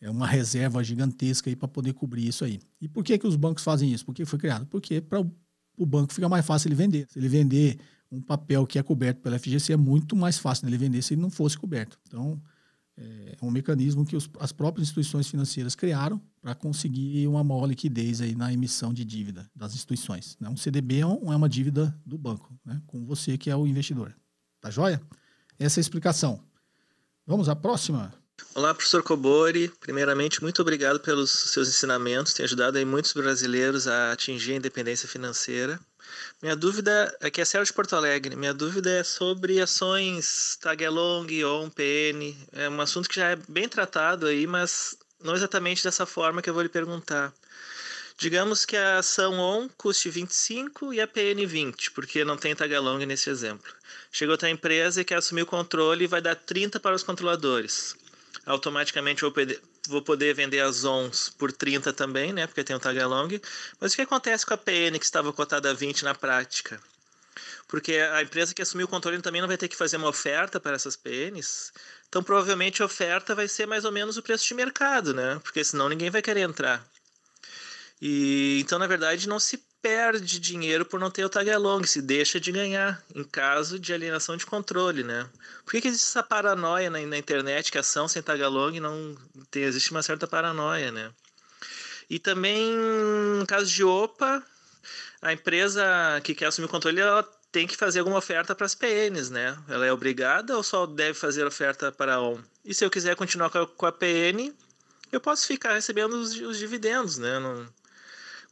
é uma reserva gigantesca para poder cobrir isso aí. E por que, que os bancos fazem isso? Por que foi criado? Porque para o banco fica mais fácil ele vender. Se ele vender um papel que é coberto pela FGC, é muito mais fácil né, ele vender se ele não fosse coberto. Então, é, é um mecanismo que os, as próprias instituições financeiras criaram para conseguir uma maior liquidez aí na emissão de dívida das instituições. Né? Um CDB é, é uma dívida do banco, né? com você que é o investidor. Tá joia? Essa é a explicação. Vamos à próxima. Olá, professor Cobori. Primeiramente, muito obrigado pelos seus ensinamentos. Tem ajudado aí muitos brasileiros a atingir a independência financeira. Minha dúvida é que é Sérgio de Porto Alegre. Minha dúvida é sobre ações tagalong, ON, PN. É um assunto que já é bem tratado aí, mas não exatamente dessa forma que eu vou lhe perguntar. Digamos que a ação ON custe 25 e a PN 20, porque não tem tagalong nesse exemplo. Chegou outra empresa e quer assumir o controle e vai dar 30 para os controladores. Automaticamente vou, vou poder vender as ONs por 30 também, né? Porque tem o tagalong. tag along. Mas o que acontece com a PN que estava cotada a 20 na prática? porque a empresa que assumiu o controle também não vai ter que fazer uma oferta para essas PNs. Então, provavelmente a oferta vai ser mais ou menos o preço de mercado, né? Porque senão ninguém vai querer entrar. E então, na verdade, não se perde dinheiro por não ter o tag along, se deixa de ganhar em caso de alienação de controle, né? Por que, que existe essa paranoia na, na, internet que ação sem tag along não tem, existe uma certa paranoia, né? E também no caso de OPA, a empresa que quer assumir o controle, ela tem que fazer alguma oferta para as PNs, né? Ela é obrigada ou só deve fazer oferta para a ON? E se eu quiser continuar com a, com a PN, eu posso ficar recebendo os, os dividendos, né? Não,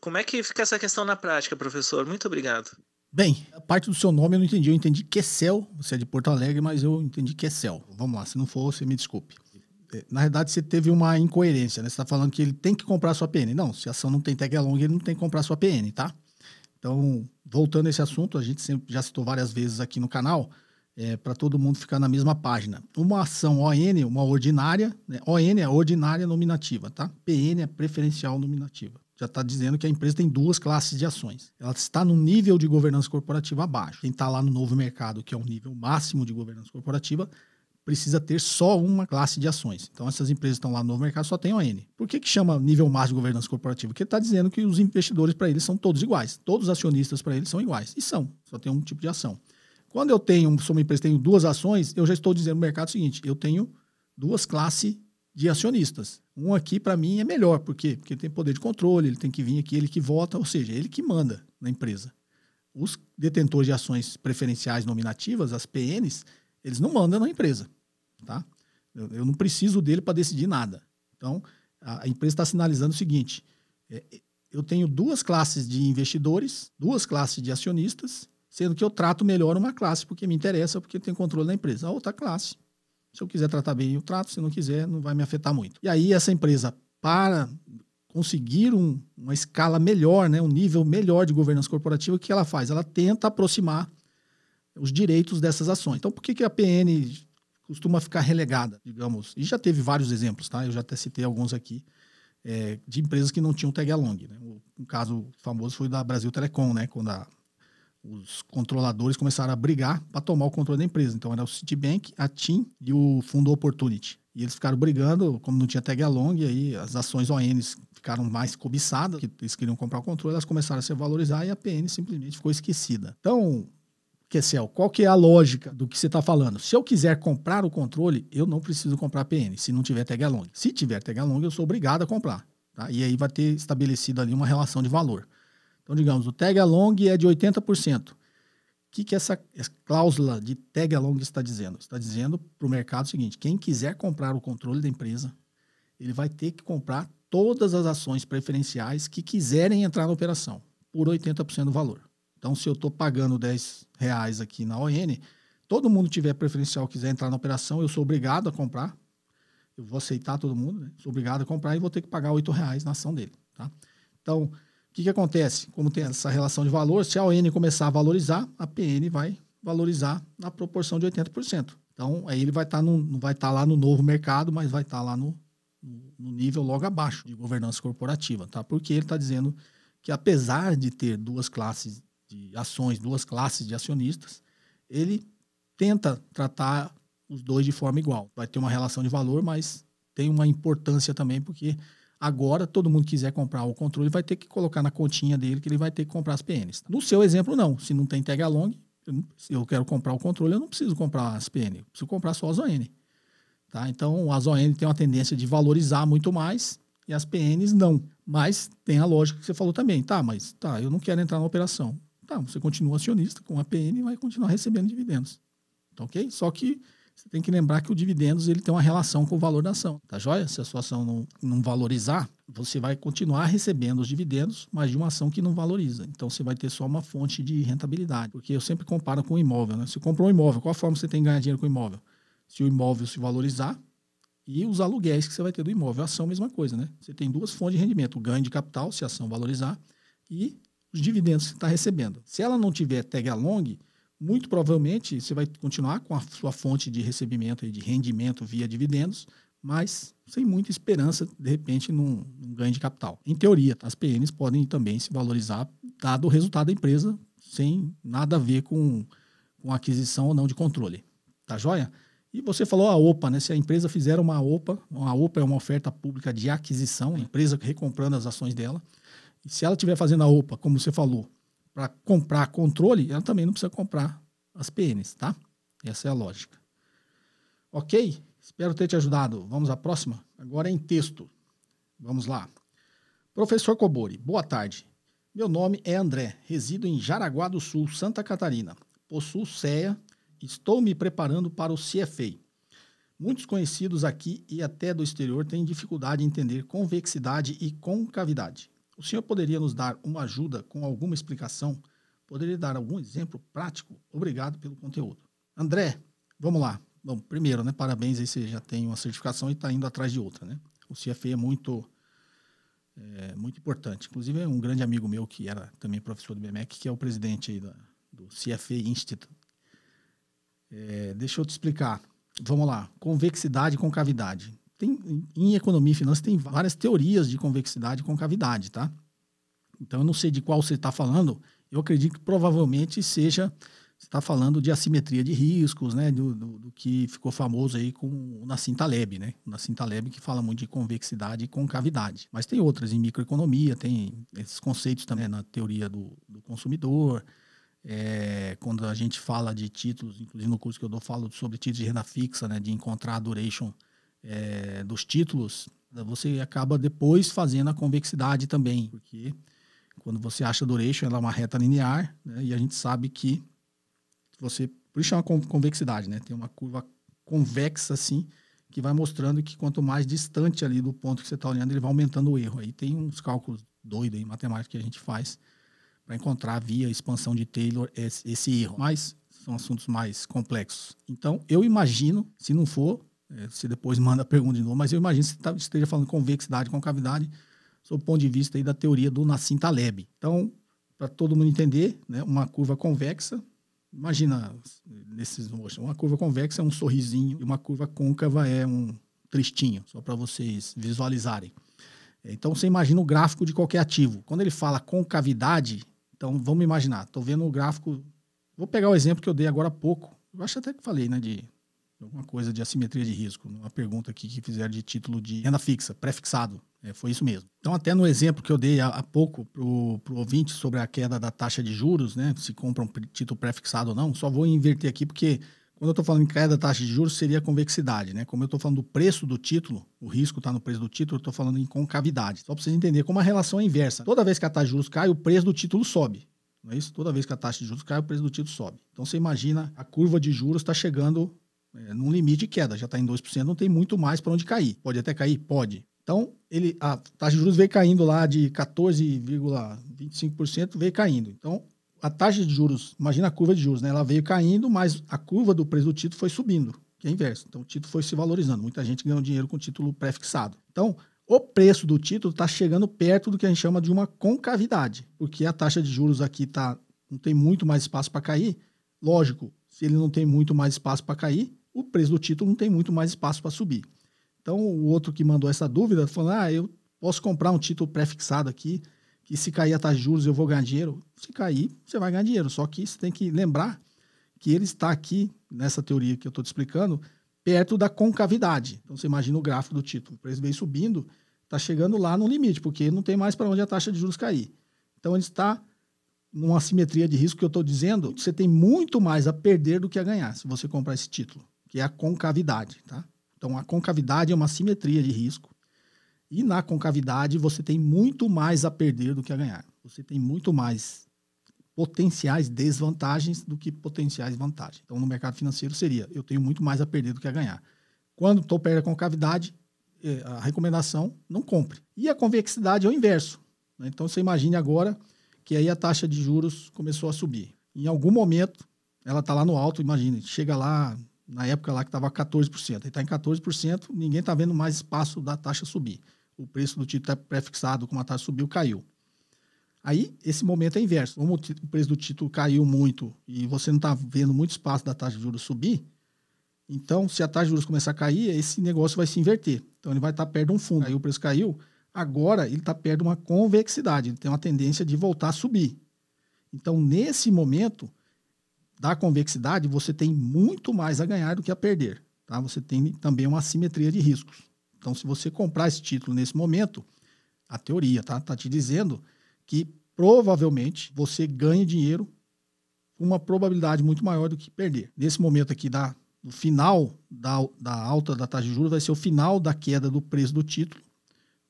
como é que fica essa questão na prática, professor? Muito obrigado. Bem, a parte do seu nome eu não entendi. Eu entendi Quecel, é você é de Porto Alegre, mas eu entendi Quecel. É Vamos lá, se não for, você me desculpe. É, na verdade, você teve uma incoerência, né? Você está falando que ele tem que comprar sua PN. Não, se a ação não tem tag along, ele não tem que comprar sua PN, tá? Então, voltando a esse assunto, a gente sempre já citou várias vezes aqui no canal, é, para todo mundo ficar na mesma página. Uma ação ON, uma ordinária, né? ON é ordinária nominativa, tá? PN é preferencial nominativa já está dizendo que a empresa tem duas classes de ações. Ela está no nível de governança corporativa abaixo. Quem está lá no novo mercado, que é o nível máximo de governança corporativa, precisa ter só uma classe de ações. Então, essas empresas estão lá no novo mercado só tem ON. Por que, que chama nível máximo de governança corporativa? Porque está dizendo que os investidores para eles são todos iguais. Todos os acionistas para eles são iguais. E são, só tem um tipo de ação. Quando eu tenho, sou uma empresa tenho duas ações, eu já estou dizendo no mercado o seguinte: eu tenho duas classes de acionistas. Um aqui, para mim, é melhor. Por quê? Porque ele tem poder de controle, ele tem que vir aqui, ele que vota, ou seja, ele que manda na empresa. Os detentores de ações preferenciais nominativas, as PNs, eles não mandam na empresa. Tá? Eu, eu não preciso dele para decidir nada. Então, a, a empresa está sinalizando o seguinte: é, eu tenho duas classes de investidores, duas classes de acionistas, sendo que eu trato melhor uma classe porque me interessa, porque tem controle da empresa. A outra classe se eu quiser tratar bem, eu trato. Se não quiser, não vai me afetar muito. E aí, essa empresa, para conseguir um, uma escala melhor, né, um nível melhor de governança corporativa, o que ela faz? Ela tenta aproximar os direitos dessas ações. Então, por que, que a PN costuma ficar relegada, digamos? E já teve vários exemplos, tá? Eu já até citei alguns aqui, é, de empresas que não tinham tag along. Né? Um caso famoso foi da Brasil Telecom, né? quando a os controladores começaram a brigar para tomar o controle da empresa. Então era o Citibank, a TIM e o Fundo Opportunity. E eles ficaram brigando, como não tinha tag along, aí as ações ONs ficaram mais cobiçadas, que eles queriam comprar o controle, elas começaram a se valorizar e a PN simplesmente ficou esquecida. Então, Kessel, qual que é a lógica do que você está falando? Se eu quiser comprar o controle, eu não preciso comprar a PN, se não tiver tag along. Se tiver tag along, eu sou obrigado a comprar. Tá? E aí vai ter estabelecido ali uma relação de valor. Então, digamos, o tag along é de 80%. O que, que essa cláusula de tag along está dizendo? Está dizendo para o mercado o seguinte: quem quiser comprar o controle da empresa, ele vai ter que comprar todas as ações preferenciais que quiserem entrar na operação, por 80% do valor. Então, se eu estou pagando 10 reais aqui na ON, todo mundo tiver preferencial quiser entrar na operação, eu sou obrigado a comprar. Eu vou aceitar todo mundo, né? sou obrigado a comprar e vou ter que pagar 8 reais na ação dele. Tá? Então, que, que acontece? Como tem essa relação de valor, se a ON começar a valorizar, a PN vai valorizar na proporção de 80%. Então, aí ele vai estar tá no, não vai estar tá lá no novo mercado, mas vai estar tá lá no, no nível logo abaixo de governança corporativa, tá? Porque ele está dizendo que apesar de ter duas classes de ações, duas classes de acionistas, ele tenta tratar os dois de forma igual. Vai ter uma relação de valor, mas tem uma importância também porque Agora, todo mundo quiser comprar o controle, vai ter que colocar na continha dele que ele vai ter que comprar as PNs. No seu exemplo, não. Se não tem tag long, eu quero comprar o controle, eu não preciso comprar as PN, eu preciso comprar só as ON. Tá? Então, as ON tem uma tendência de valorizar muito mais e as PNs não. Mas tem a lógica que você falou também. Tá, mas tá, eu não quero entrar na operação. Tá, você continua acionista com a PN e vai continuar recebendo dividendos. Tá ok? Só que você tem que lembrar que o dividendos ele tem uma relação com o valor da ação, tá joia? Se a sua ação não, não valorizar, você vai continuar recebendo os dividendos, mas de uma ação que não valoriza. Então você vai ter só uma fonte de rentabilidade. Porque eu sempre comparo com o imóvel, né? Você comprou um imóvel, qual a forma você tem de ganhar dinheiro com o imóvel? Se o imóvel se valorizar e os aluguéis que você vai ter do imóvel. A ação, mesma coisa, né? Você tem duas fontes de rendimento: o ganho de capital, se a ação valorizar, e os dividendos que você está recebendo. Se ela não tiver tag along, muito provavelmente você vai continuar com a sua fonte de recebimento e de rendimento via dividendos, mas sem muita esperança, de repente, num, num ganho de capital. Em teoria, tá? as PNs podem também se valorizar, dado o resultado da empresa, sem nada a ver com, com aquisição ou não de controle. Tá joia? E você falou a OPA, né? Se a empresa fizer uma OPA, uma OPA é uma oferta pública de aquisição, a empresa recomprando as ações dela. E se ela estiver fazendo a OPA, como você falou, para comprar controle, ela também não precisa comprar as PNs, tá? Essa é a lógica. Ok? Espero ter te ajudado. Vamos à próxima? Agora é em texto. Vamos lá. Professor Cobori, boa tarde. Meu nome é André, resido em Jaraguá do Sul, Santa Catarina. Possuo CEA, estou me preparando para o CFA. Muitos conhecidos aqui e até do exterior têm dificuldade em entender convexidade e concavidade. O senhor poderia nos dar uma ajuda com alguma explicação? Poderia dar algum exemplo prático? Obrigado pelo conteúdo. André, vamos lá. Bom, primeiro, né, parabéns aí, você já tem uma certificação e está indo atrás de outra, né? O CFE é muito, é, muito importante. Inclusive, é um grande amigo meu que era também professor do BMEC, que é o presidente aí da, do CFE Institute. É, deixa eu te explicar. Vamos lá. Convexidade e concavidade tem, em economia e finanças tem várias teorias de convexidade e concavidade, tá? Então eu não sei de qual você está falando. Eu acredito que provavelmente seja você está falando de assimetria de riscos, né? Do, do, do, que ficou famoso aí com o Nassim Taleb, né? O Nassim Taleb que fala muito de convexidade e concavidade. Mas tem outras em microeconomia, tem esses conceitos também na teoria do, do consumidor. É, quando a gente fala de títulos, inclusive no curso que eu dou, falo sobre títulos de renda fixa, né? De encontrar a duration é, dos títulos, você acaba depois fazendo a convexidade também, porque quando você acha a duration, ela é uma reta linear, né? e a gente sabe que você, por isso chama é convexidade, né? Tem uma curva convexa assim, que vai mostrando que quanto mais distante ali do ponto que você está olhando, ele vai aumentando o erro. Aí tem uns cálculos doidos em matemática que a gente faz para encontrar via expansão de Taylor esse erro. Mas são assuntos mais complexos. Então, eu imagino, se não for, é, você depois manda a pergunta de novo, mas eu imagino que você tá, esteja falando convexidade, concavidade, sob o ponto de vista aí da teoria do Nassim Taleb. Então, para todo mundo entender, né, uma curva convexa, imagina nesses uma curva convexa é um sorrisinho e uma curva côncava é um tristinho, só para vocês visualizarem. Então, você imagina o gráfico de qualquer ativo. Quando ele fala concavidade, então vamos imaginar, estou vendo o gráfico, vou pegar o exemplo que eu dei agora há pouco, eu acho até que falei, né, de alguma coisa de assimetria de risco, uma pergunta aqui que fizeram de título de renda fixa, prefixado. É, foi isso mesmo. Então, até no exemplo que eu dei há, há pouco para o ouvinte sobre a queda da taxa de juros, né? Se compra um título prefixado ou não, só vou inverter aqui porque quando eu estou falando em queda da taxa de juros, seria convexidade, né? Como eu estou falando do preço do título, o risco está no preço do título, eu estou falando em concavidade. Só para vocês entenderem como a relação é inversa. Toda vez que a taxa de juros cai, o preço do título sobe. Não é isso? Toda vez que a taxa de juros cai, o preço do título sobe. Então você imagina a curva de juros está chegando é, num limite de queda, já está em 2%, não tem muito mais para onde cair. Pode até cair? Pode. Então, ele, a taxa de juros veio caindo lá de 14,25%, veio caindo. Então, a taxa de juros, imagina a curva de juros, né? Ela veio caindo, mas a curva do preço do título foi subindo, que é inverso. Então, o título foi se valorizando. Muita gente ganhou dinheiro com título pré-fixado. Então, o preço do título está chegando perto do que a gente chama de uma concavidade, porque a taxa de juros aqui tá, não tem muito mais espaço para cair. Lógico, se ele não tem muito mais espaço para cair, o preço do título não tem muito mais espaço para subir. Então, o outro que mandou essa dúvida, falou: ah, eu posso comprar um título pré-fixado aqui, que se cair a taxa de juros eu vou ganhar dinheiro. Se cair, você vai ganhar dinheiro. Só que você tem que lembrar que ele está aqui, nessa teoria que eu estou te explicando, perto da concavidade. Então, você imagina o gráfico do título. O preço vem subindo, está chegando lá no limite, porque não tem mais para onde a taxa de juros cair. Então, ele está numa simetria de risco que eu estou dizendo, você tem muito mais a perder do que a ganhar se você comprar esse título que é a concavidade, tá? Então, a concavidade é uma simetria de risco. E na concavidade, você tem muito mais a perder do que a ganhar. Você tem muito mais potenciais desvantagens do que potenciais vantagens. Então, no mercado financeiro seria, eu tenho muito mais a perder do que a ganhar. Quando estou perto da concavidade, é, a recomendação, não compre. E a convexidade é o inverso. Né? Então, você imagine agora que aí a taxa de juros começou a subir. Em algum momento, ela está lá no alto, imagine, chega lá na época lá que estava 14%. Ele está em 14%, ninguém está vendo mais espaço da taxa subir. O preço do título está prefixado, como a taxa subiu, caiu. Aí, esse momento é inverso. Como o preço do título caiu muito e você não está vendo muito espaço da taxa de juros subir, então, se a taxa de juros começar a cair, esse negócio vai se inverter. Então, ele vai estar tá perto de um fundo. Aí o preço caiu, agora ele está perto de uma convexidade, ele tem uma tendência de voltar a subir. Então, nesse momento, da convexidade, você tem muito mais a ganhar do que a perder. Tá? Você tem também uma simetria de riscos. Então, se você comprar esse título nesse momento, a teoria está tá te dizendo que provavelmente você ganha dinheiro com uma probabilidade muito maior do que perder. Nesse momento aqui da, do final da, da alta da taxa de juros, vai ser o final da queda do preço do título.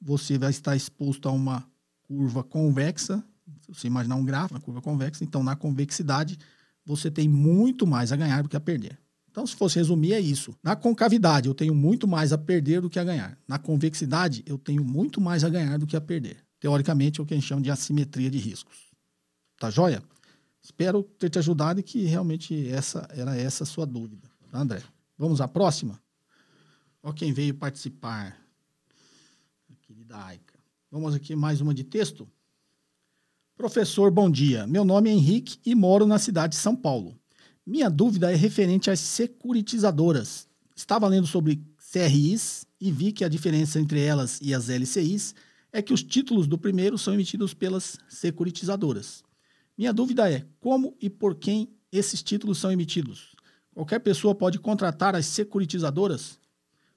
Você vai estar exposto a uma curva convexa. Se você imaginar um gráfico, uma curva convexa, então na convexidade você tem muito mais a ganhar do que a perder. Então, se fosse resumir, é isso. Na concavidade, eu tenho muito mais a perder do que a ganhar. Na convexidade, eu tenho muito mais a ganhar do que a perder. Teoricamente, é o que a gente chama de assimetria de riscos. Tá joia? Espero ter te ajudado e que realmente essa era essa a sua dúvida, tá, André? Vamos à próxima? Olha quem veio participar. A querida Aika. Vamos aqui mais uma de texto? Professor, bom dia. Meu nome é Henrique e moro na cidade de São Paulo. Minha dúvida é referente às securitizadoras. Estava lendo sobre CRIs e vi que a diferença entre elas e as LCIs é que os títulos do primeiro são emitidos pelas securitizadoras. Minha dúvida é como e por quem esses títulos são emitidos? Qualquer pessoa pode contratar as securitizadoras,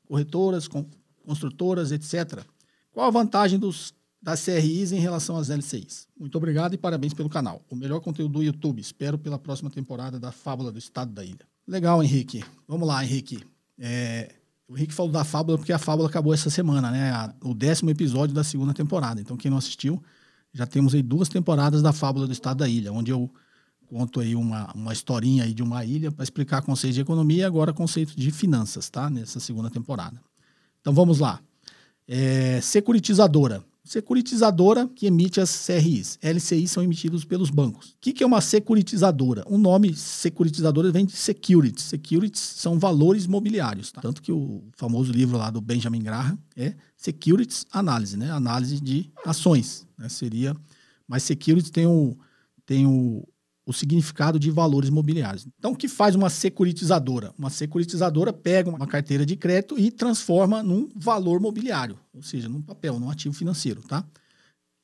corretoras, construtoras, etc. Qual a vantagem dos das CRIs em relação às LCIs. Muito obrigado e parabéns pelo canal. O melhor conteúdo do YouTube. Espero pela próxima temporada da Fábula do Estado da Ilha. Legal, Henrique. Vamos lá, Henrique. É, o Henrique falou da Fábula porque a Fábula acabou essa semana, né? A, o décimo episódio da segunda temporada. Então, quem não assistiu, já temos aí duas temporadas da Fábula do Estado da Ilha, onde eu conto aí uma, uma historinha aí de uma ilha para explicar conceito de economia e agora conceito de finanças, tá? Nessa segunda temporada. Então, vamos lá. É, securitizadora securitizadora que emite as CRIs. LCIs são emitidos pelos bancos. O que, é uma securitizadora? O nome securitizadora vem de securities. Securities são valores mobiliários. Tá? Tanto que o famoso livro lá do Benjamin Graham é Securities Análise, né? Análise de ações. Né? Seria... Mas securities tem o, tem o, o significado de valores mobiliários. Então, o que faz uma securitizadora? Uma securitizadora pega uma carteira de crédito e transforma num valor mobiliário, ou seja, num papel, num ativo financeiro, tá?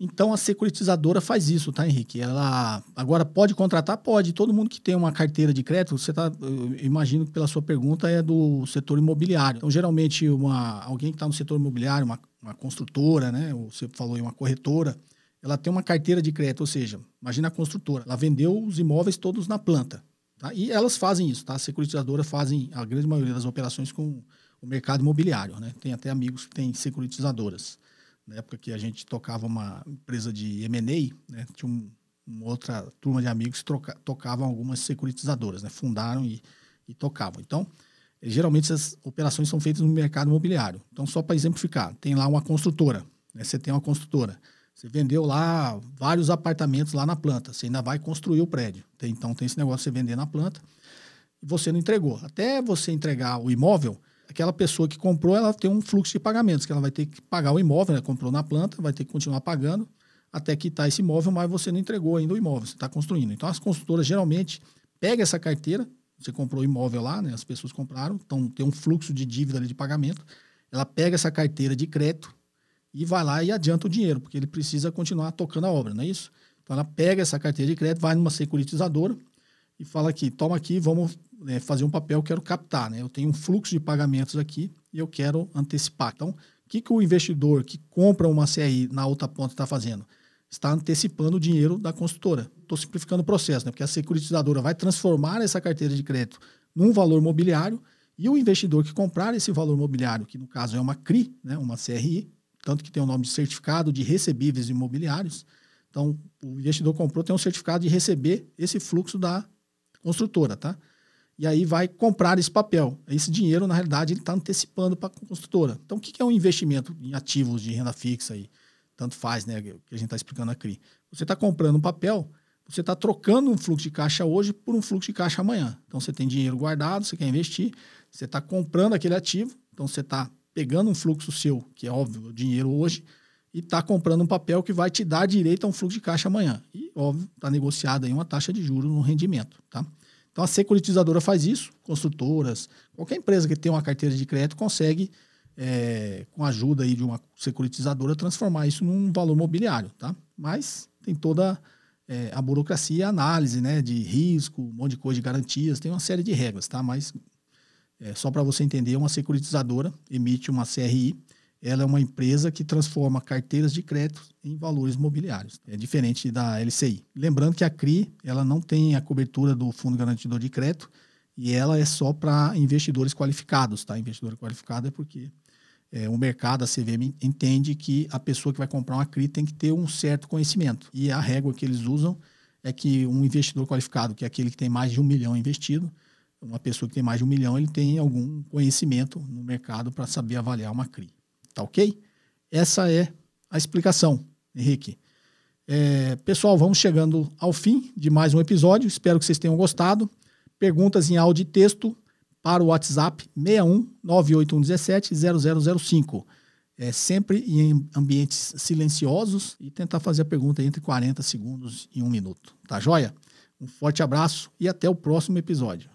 Então a securitizadora faz isso, tá, Henrique? Ela agora pode contratar? Pode. Todo mundo que tem uma carteira de crédito, você tá, eu imagino que pela sua pergunta é do setor imobiliário. Então, geralmente, uma, alguém que está no setor imobiliário, uma, uma construtora, né? você falou em uma corretora, ela tem uma carteira de crédito, ou seja, imagina a construtora, ela vendeu os imóveis todos na planta. Tá? E elas fazem isso, tá? As securitizadoras fazem a grande maioria das operações com o mercado imobiliário, né? Tem até amigos que têm securitizadoras. Na época que a gente tocava uma empresa de M&A, né? Tinha um, uma outra turma de amigos que troca, tocavam algumas securitizadoras, né? Fundaram e, e tocavam. Então, eh, geralmente essas operações são feitas no mercado imobiliário. Então, só para exemplificar, tem lá uma construtora, né? Você tem uma construtora você vendeu lá vários apartamentos lá na planta, você ainda vai construir o prédio. Tem, então tem esse negócio de você vender na planta e você não entregou. Até você entregar o imóvel, aquela pessoa que comprou, ela tem um fluxo de pagamentos, que ela vai ter que pagar o imóvel, ela né? comprou na planta, vai ter que continuar pagando até quitar esse imóvel, mas você não entregou ainda o imóvel, você está construindo. Então as construtoras geralmente pegam essa carteira, você comprou o imóvel lá, né, as pessoas compraram, então tem um fluxo de dívida ali de pagamento, ela pega essa carteira de crédito, e vai lá e adianta o dinheiro, porque ele precisa continuar tocando a obra, não é isso? Então ela pega essa carteira de crédito, vai numa securitizadora e fala aqui, toma aqui, vamos né, fazer um papel, eu quero captar, né? Eu tenho um fluxo de pagamentos aqui e eu quero antecipar. Então, o que, que o investidor que compra uma CRI na outra ponta está fazendo? Está antecipando o dinheiro da construtora. Estou simplificando o processo, né? Porque a securitizadora vai transformar essa carteira de crédito num valor mobiliário e o investidor que comprar esse valor mobiliário, que no caso é uma CRI, né? uma CRI, tanto que tem o nome de certificado de recebíveis imobiliários. Então, o investidor comprou, tem um certificado de receber esse fluxo da construtora, tá? E aí vai comprar esse papel. Esse dinheiro, na realidade, ele está antecipando para a construtora. Então, o que é um investimento em ativos de renda fixa aí? Tanto faz, né? Que a gente está explicando a CRI. Você está comprando um papel, você está trocando um fluxo de caixa hoje por um fluxo de caixa amanhã. Então, você tem dinheiro guardado, você quer investir, você está comprando aquele ativo, então você está pegando um fluxo seu, que é óbvio, dinheiro hoje, e está comprando um papel que vai te dar direito a um fluxo de caixa amanhã. E, óbvio, está negociada aí uma taxa de juros no rendimento. Tá? Então, a securitizadora faz isso, construtoras, qualquer empresa que tem uma carteira de crédito consegue, é, com a ajuda aí de uma securitizadora, transformar isso num valor mobiliário. Tá? Mas tem toda é, a burocracia e a análise né, de risco, um monte de coisa de garantias, tem uma série de regras, tá? mas é, só para você entender, é uma securitizadora emite uma CRI. Ela é uma empresa que transforma carteiras de crédito em valores mobiliários. É diferente da LCI. Lembrando que a CRI ela não tem a cobertura do Fundo Garantidor de Crédito e ela é só para investidores qualificados. Tá? Investidor qualificado é porque é, o mercado, a CVM, entende que a pessoa que vai comprar uma CRI tem que ter um certo conhecimento. E a régua que eles usam é que um investidor qualificado, que é aquele que tem mais de um milhão investido, uma pessoa que tem mais de um milhão, ele tem algum conhecimento no mercado para saber avaliar uma CRI. Tá ok? Essa é a explicação, Henrique. É, pessoal, vamos chegando ao fim de mais um episódio. Espero que vocês tenham gostado. Perguntas em áudio e texto para o WhatsApp 61 0005. É sempre em ambientes silenciosos e tentar fazer a pergunta entre 40 segundos e um minuto. Tá joia? Um forte abraço e até o próximo episódio.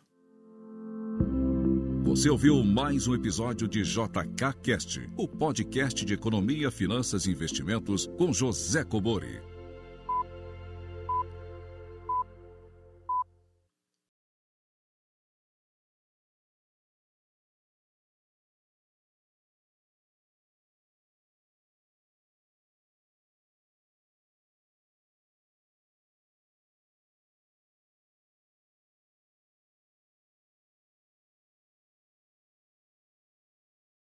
Você ouviu mais um episódio de JK Cast, o podcast de economia, finanças e investimentos com José Cobori.